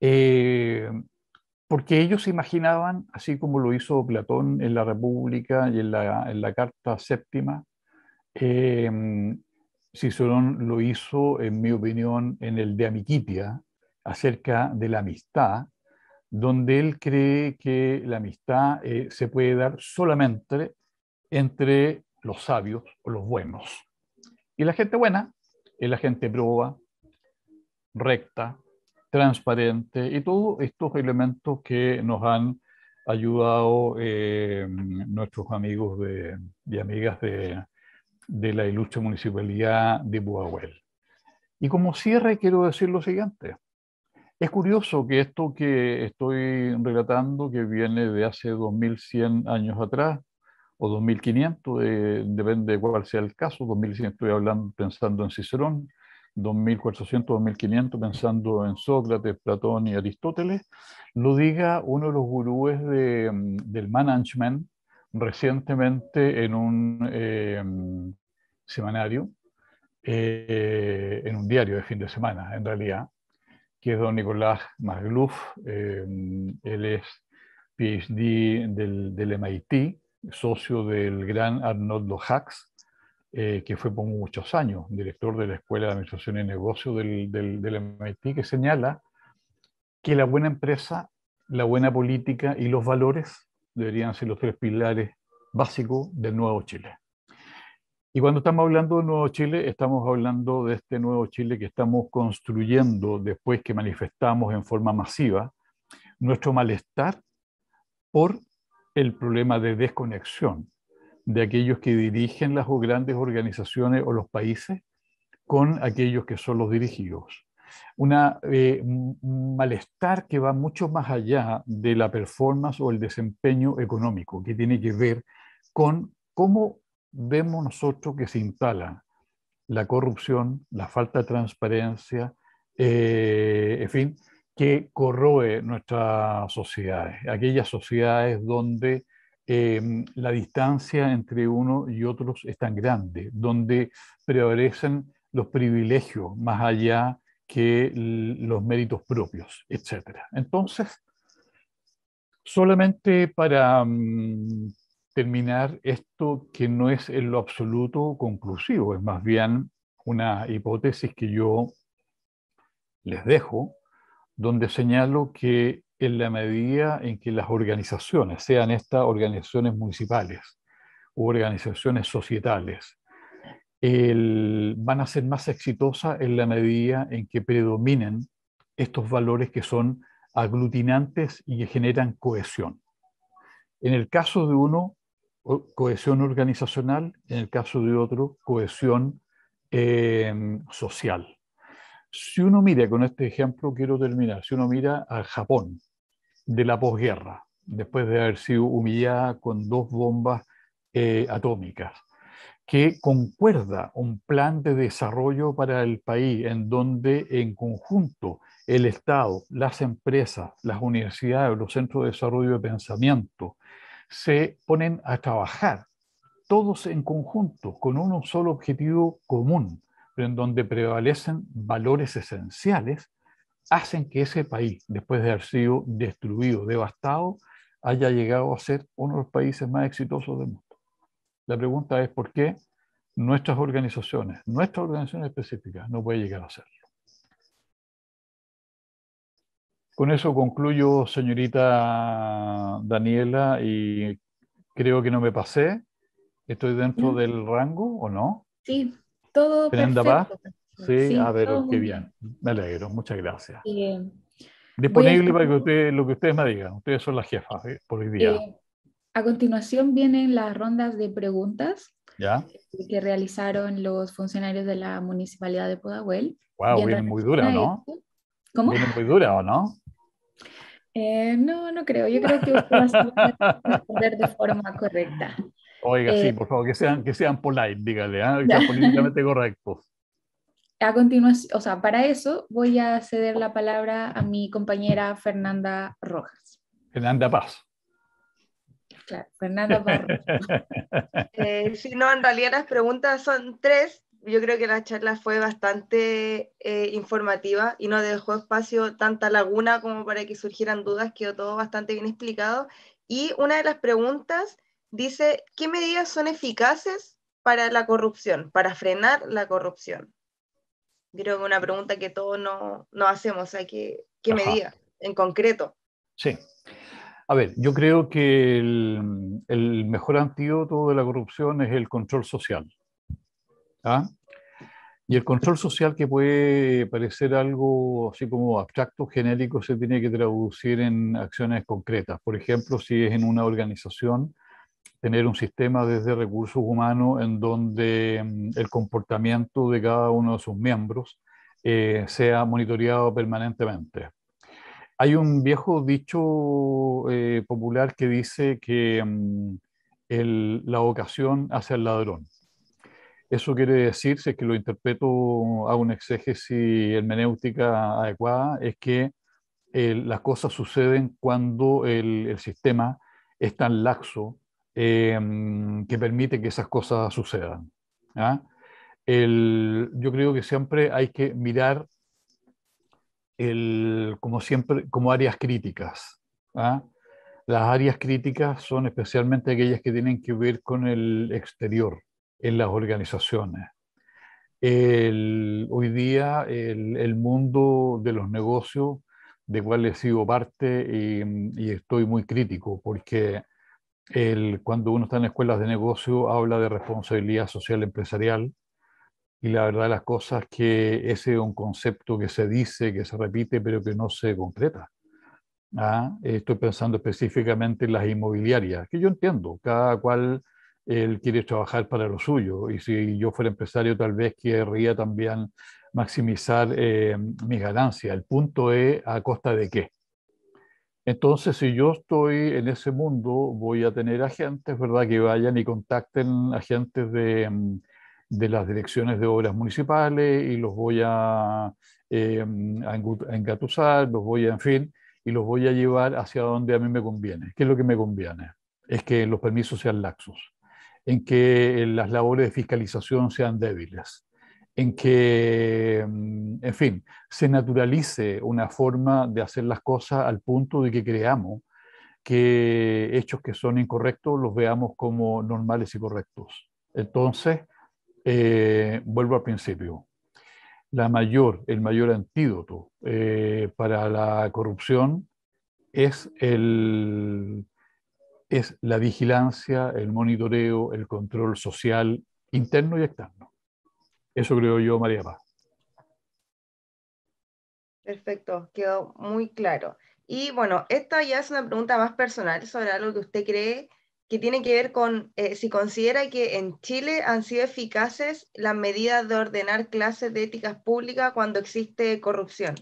Eh, porque ellos imaginaban, así como lo hizo Platón en la República y en la, en la Carta Séptima, eh, em, Cicerón lo hizo, en mi opinión, en el de Amiquitia, acerca de la amistad, donde él cree que la amistad eh, se puede dar solamente entre los sabios o los buenos. Y la gente buena es la gente proa, recta, transparente y todos estos elementos que nos han ayudado em, nuestros amigos de, y amigas de, de la ilustre municipalidad de Buahuel. Y como cierre quiero decir lo siguiente. Es curioso que esto que estoy relatando, que viene de hace 2100 años atrás, o 2500, eh, depende de cuál sea el caso, 2100 estoy hablando pensando en Cicerón, 2400, 2500 pensando en Sócrates, Platón y Aristóteles, lo diga uno de los gurúes del management recientemente en un... Eh, semanario, eh, en un diario de fin de semana, en realidad, que es don Nicolás Magluf. Eh, él es PhD del, del, MIT, socio del gran Arnoldo Hax, eh, que fue por muchos años director de la Escuela de Administración y Negocios del, del, del MIT, que señala que la buena empresa, la buena política y los valores deberían ser los tres pilares básicos del nuevo Chile. Y cuando estamos hablando de Nuevo Chile, estamos hablando de este Nuevo Chile que estamos construyendo después que manifestamos en forma masiva nuestro malestar por el problema de desconexión de aquellos que dirigen las grandes organizaciones o los países con aquellos que son los dirigidos. un eh, malestar que va mucho más allá de la performance o el desempeño económico, que tiene que ver con cómo vemos nosotros que se instala la corrupción, la falta de transparencia, eh, en fin, que corroe nuestras sociedades, aquellas sociedades donde em, la distancia entre uno y otros es tan grande, donde prevalecen los privilegios más allá que los méritos propios, etc. Entonces, solamente para... Mm, terminar esto que no es en lo absoluto conclusivo, es más bien una hipótesis que yo les dejo, donde señalo que en la medida en que las organizaciones, sean estas organizaciones municipales u organizaciones societales, van a ser más exitosas en la medida en que predominen estos valores que son aglutinantes y que generan cohesión. En el caso de uno, cohesión organizacional, en el caso de otro, cohesión eh, social. Si uno mira, con este ejemplo quiero terminar, si uno mira a Japón de la posguerra, después de haber sido humillada con dos bombas eh, atómicas, que concuerda un plan de desarrollo para el país en donde en conjunto el Estado, las empresas, las universidades, los centros de desarrollo de pensamiento, se ponen a trabajar, todos en conjunto, con un solo objetivo común, pero en donde prevalecen valores esenciales, hacen que ese país, después de haber sido destruido, devastado, haya llegado a ser uno de los países más exitosos del mundo. La pregunta es por qué nuestras organizaciones, nuestras organizaciones específicas, no puede llegar a serlo. Con eso concluyo, señorita Daniela, y creo que no me pasé. ¿Estoy dentro del rango o no? Sí, todo perfecto. Sí, a ver, qué bien. Me alegro, muchas gracias. Disponible para que lo que ustedes me digan. Ustedes son las jefas eh, por hoy día. Eh, a continuación vienen las rondas de preguntas ¿Ya? que realizaron los funcionarios de la Municipalidad de Podahuel. Wow, bien, muy dura, ¿no? ¿Cómo? Viene muy dura, ¿o no? Eh, no, no creo. Yo creo que usted va a responder de forma correcta. Oiga, sí, eh, por favor, que sean, que sean polite, dígale, ¿ah? que sean políticamente correctos. A continuación, o sea, para eso voy a ceder la palabra a mi compañera Fernanda Rojas. Fernanda Paz. Claro, Fernanda Paz. <laughs> Eh, si no, en realidad las preguntas son tres yo creo que la charla fue bastante eh, informativa y no dejó espacio tanta laguna como para que surgieran dudas, quedó todo bastante bien explicado. Y una de las preguntas dice, ¿qué medidas son eficaces para la corrupción, para frenar la corrupción? Creo que una pregunta que todos no, hacemos, o sea, ¿qué, medida en concreto? Sí. A ver, yo creo que el mejor antídoto de la corrupción es el control social ¿ah? Y el control social, que puede parecer algo así como abstracto, genérico, se tiene que traducir en acciones concretas. Por ejemplo, si es en una organización, tener un sistema desde recursos humanos en donde mm, el comportamiento de cada uno de sus miembros eh, sea monitoreado permanentemente. Hay un viejo dicho eh, popular que dice que mm, la vocación hace al ladrón. Eso quiere decir, si es que lo interpreto a una exégesis hermenéutica adecuada, es que eh, las cosas suceden cuando el, sistema es tan laxo em, que permite que esas cosas sucedan. yo creo que siempre hay que mirar como siempre, como áreas críticas. Las áreas críticas son especialmente aquellas que tienen que ver con el exterior en las organizaciones. El, hoy día el, mundo de los negocios, de cual he sido parte y, estoy muy crítico, porque el, cuando uno está en escuelas de negocio habla de responsabilidad social empresarial y la verdad de las cosas que ese es un concepto que se dice, que se repite, pero que no se concreta. ¿ah? estoy pensando específicamente en las inmobiliarias, que yo entiendo, cada cual él quiere trabajar para lo suyo. Y si yo fuera empresario, tal vez querría también maximizar eh, mi mis ganancias. El punto es a costa de qué. Entonces, si yo estoy en ese mundo, voy a tener agentes, ¿verdad? Que vayan y contacten agentes de, mm, las direcciones de obras municipales y los voy a, eh, mm, a engatusar, los voy a, en fin, y los voy a llevar hacia donde a mí me conviene. ¿Qué es lo que me conviene? Es que los permisos sean laxos en que eh, las labores de fiscalización sean débiles, en que, mm, en fin, se naturalice una forma de hacer las cosas al punto de que creamos que hechos que son incorrectos los veamos como normales y correctos. Entonces, eh, vuelvo al principio. La mayor, el mayor antídoto eh, para la corrupción es el, es la vigilancia, el monitoreo, el control social interno y externo. Eso creo yo, María Paz. Perfecto, quedó muy claro. Y bueno, esta ya es una pregunta más personal sobre algo que usted cree que tiene que ver con eh, si considera que en Chile han sido eficaces las medidas de ordenar clases de éticas públicas cuando existe corrupción.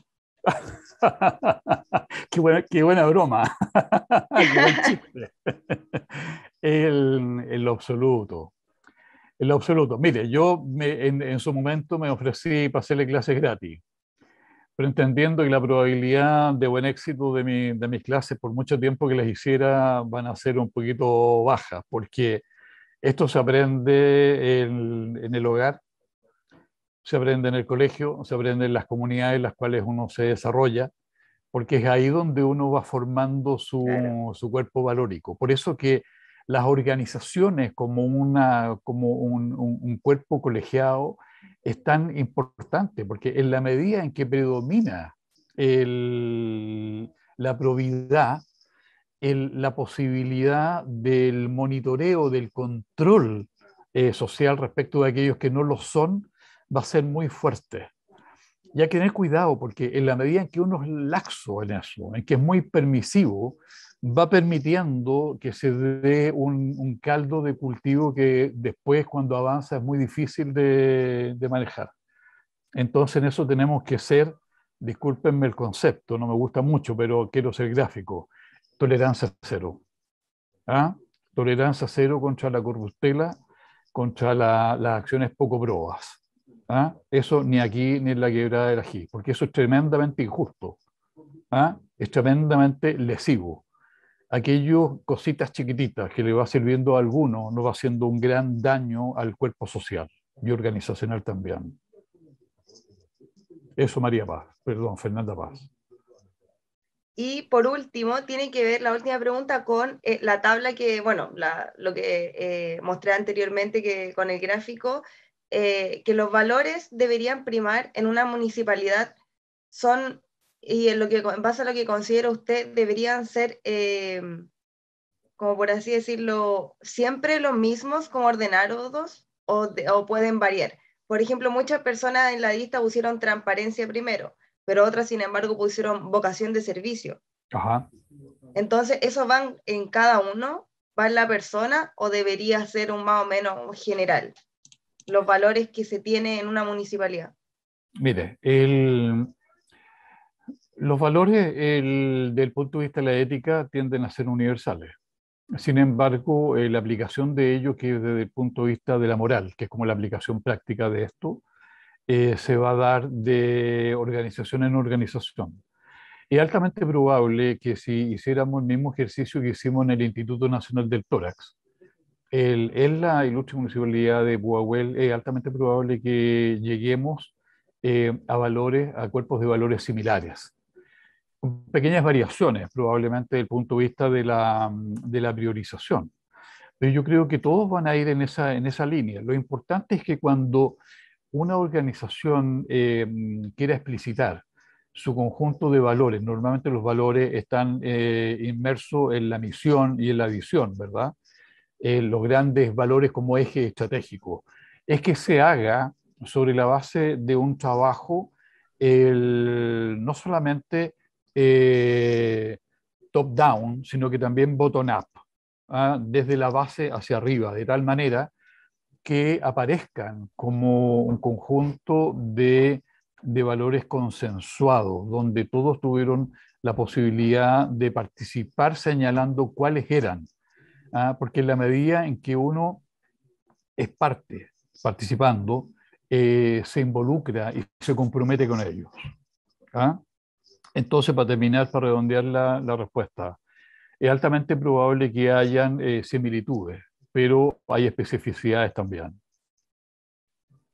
<laughs> qué, buena, qué, buena, broma. <laughs> el, el absoluto. el absoluto. Mire, yo en, su momento me ofrecí para hacerle clases gratis, pero entendiendo que la probabilidad de buen éxito de, mi, de mis clases por mucho tiempo que las hiciera van a ser un poquito bajas, porque esto se aprende en, en el hogar, se aprende en el colegio, se aprende en las comunidades en las cuales uno se desarrolla, porque es ahí donde uno va formando su, cuerpo valórico. Por eso que las organizaciones como, una, como un, cuerpo colegiado es tan importante, porque en la medida en que predomina la probidad, la posibilidad del monitoreo, del control eh, social respecto de aquellos que no lo son, va a ser muy fuerte. ya hay que tener cuidado porque en la medida en que uno es laxo en eso, en que es muy permisivo, va permitiendo que se dé un, caldo de cultivo que después cuando avanza es muy difícil de, manejar. Entonces en eso tenemos que ser, discúlpenme el concepto, no me gusta mucho, pero quiero ser gráfico, tolerancia cero. ¿Ah? Tolerancia cero contra la corbustela contra las acciones poco probas. ¿ah? eso ni aquí ni en la quebrada la ají, porque eso es tremendamente injusto, ¿ah? es tremendamente lesivo. Aquellas cositas chiquititas que le va sirviendo a alguno no va haciendo un gran daño al cuerpo social y organizacional también. Eso María Paz, perdón, Fernanda Paz. Y por último, tiene que ver la última pregunta con eh, la tabla que, bueno, lo que eh, mostré anteriormente que, con el gráfico eh, que los valores deberían primar en una municipalidad son, y en, lo que, pasa base a lo que considera usted, deberían ser, eh, como por así decirlo, siempre los mismos como ordenados o, o pueden variar. Por ejemplo, muchas personas en la lista pusieron transparencia primero, pero otras, sin embargo, pusieron vocación de servicio. Entonces, ¿eso van en cada uno? ¿Va la persona o debería ser un más o menos general? los valores que se tiene en una municipalidad? Mire, los valores el, del punto de vista de la ética tienden a ser universales. Sin embargo, eh, la aplicación de ello, que desde el punto de vista de la moral, que es como la aplicación práctica de esto, eh, se va a dar de organización en organización. Es altamente probable que si hiciéramos el mismo ejercicio que hicimos en el Instituto Nacional del Tórax, en la ilustre municipalidad de Buahuel es altamente probable que lleguemos eh, a valores, a cuerpos de valores similares. Con pequeñas variaciones, probablemente desde el punto de vista de la, priorización. Pero yo creo que todos van a ir en esa, en esa línea. Lo importante es que cuando una organización eh, quiera explicitar su conjunto de valores, normalmente los valores están eh, inmersos en la misión y en la visión, ¿verdad? Eh, los grandes valores como eje estratégico. Es que se haga sobre la base de un trabajo no solamente eh, top-down, sino que también bottom-up, ¿ah? desde la base hacia arriba, de tal manera que aparezcan como un conjunto de, de valores consensuados, donde todos tuvieron la posibilidad de participar señalando cuáles eran. ¿ah? porque en la medida en que uno es parte, participando, eh, se involucra y se compromete con ellos. ¿ah? Entonces, para terminar, para redondear la, respuesta, es altamente probable que hayan eh, similitudes, pero hay especificidades también.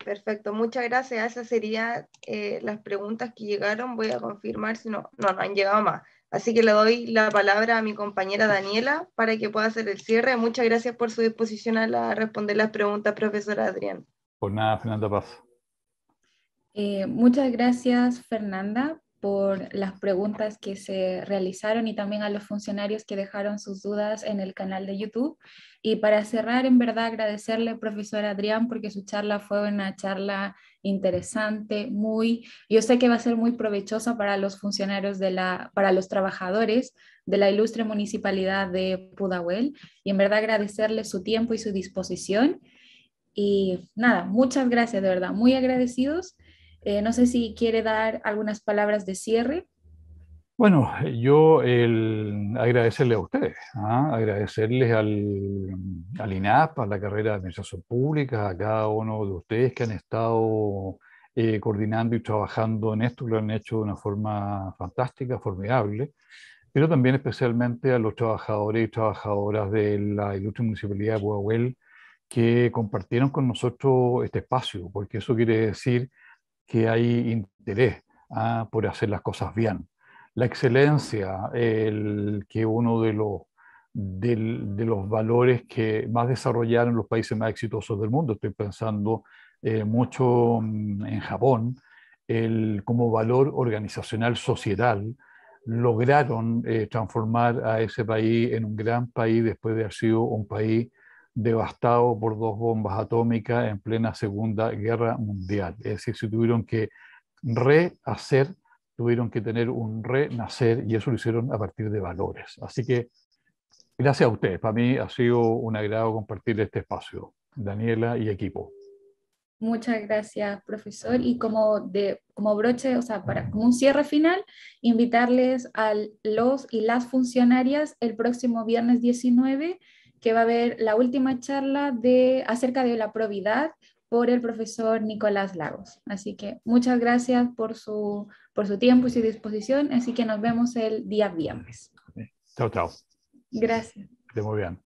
Perfecto, muchas gracias. Esas serían eh, las preguntas que llegaron. Voy a confirmar si no, no han llegado más. Así que le doy la palabra a mi compañera Daniela para que pueda hacer el cierre. Muchas gracias por su disposición a, responder las preguntas, profesora Adrián. Por nada, Fernanda Paz. Eh, muchas gracias, Fernanda, por las preguntas que se realizaron y también a los funcionarios que dejaron sus dudas en el canal de YouTube. Y para cerrar, en verdad, agradecerle, profesor Adrián, porque su charla fue una charla interesante, muy, yo sé que va a ser muy provechosa para los funcionarios de la, para los trabajadores de la ilustre municipalidad de Pudahuel. Y en verdad agradecerle su tiempo y su disposición. Y nada, muchas gracias, de verdad, muy agradecidos eh, no sé si quiere dar algunas palabras de cierre. Bueno, yo el, agradecerle a ustedes, ¿ah? agradecerles al, al, INAP, a la carrera de Administración Pública, a cada uno de ustedes que han estado eh, coordinando y trabajando en esto, lo han hecho de una forma fantástica, formidable, pero también especialmente a los trabajadores y trabajadoras de la ilustre municipalidad de Guahuel que compartieron con nosotros este espacio, porque eso quiere decir que hay interés ah, por hacer las cosas bien. La excelencia, el, que uno de los, de los valores que más desarrollaron los países más exitosos del mundo, estoy pensando eh, mucho mm, en Japón, el, como valor organizacional societal, lograron eh, transformar a ese país en un gran país después de haber sido un país devastado por dos bombas atómicas en plena Segunda Guerra Mundial. Es decir, se tuvieron que rehacer, tuvieron que tener un renacer y eso lo hicieron a partir de valores. Así que gracias a ustedes. Para mí ha sido un agrado compartir este espacio, Daniela y equipo. Muchas gracias, profesor. Y como, de, como broche, o sea, para, como un cierre final, invitarles a los y las funcionarias el próximo viernes 19 que va a haber la última charla de, acerca de la probidad por el profesor Nicolás Lagos. Así que muchas gracias por su, por su tiempo y su disposición. Así que nos vemos el día viernes. Chao, chao. Gracias. De muy bien.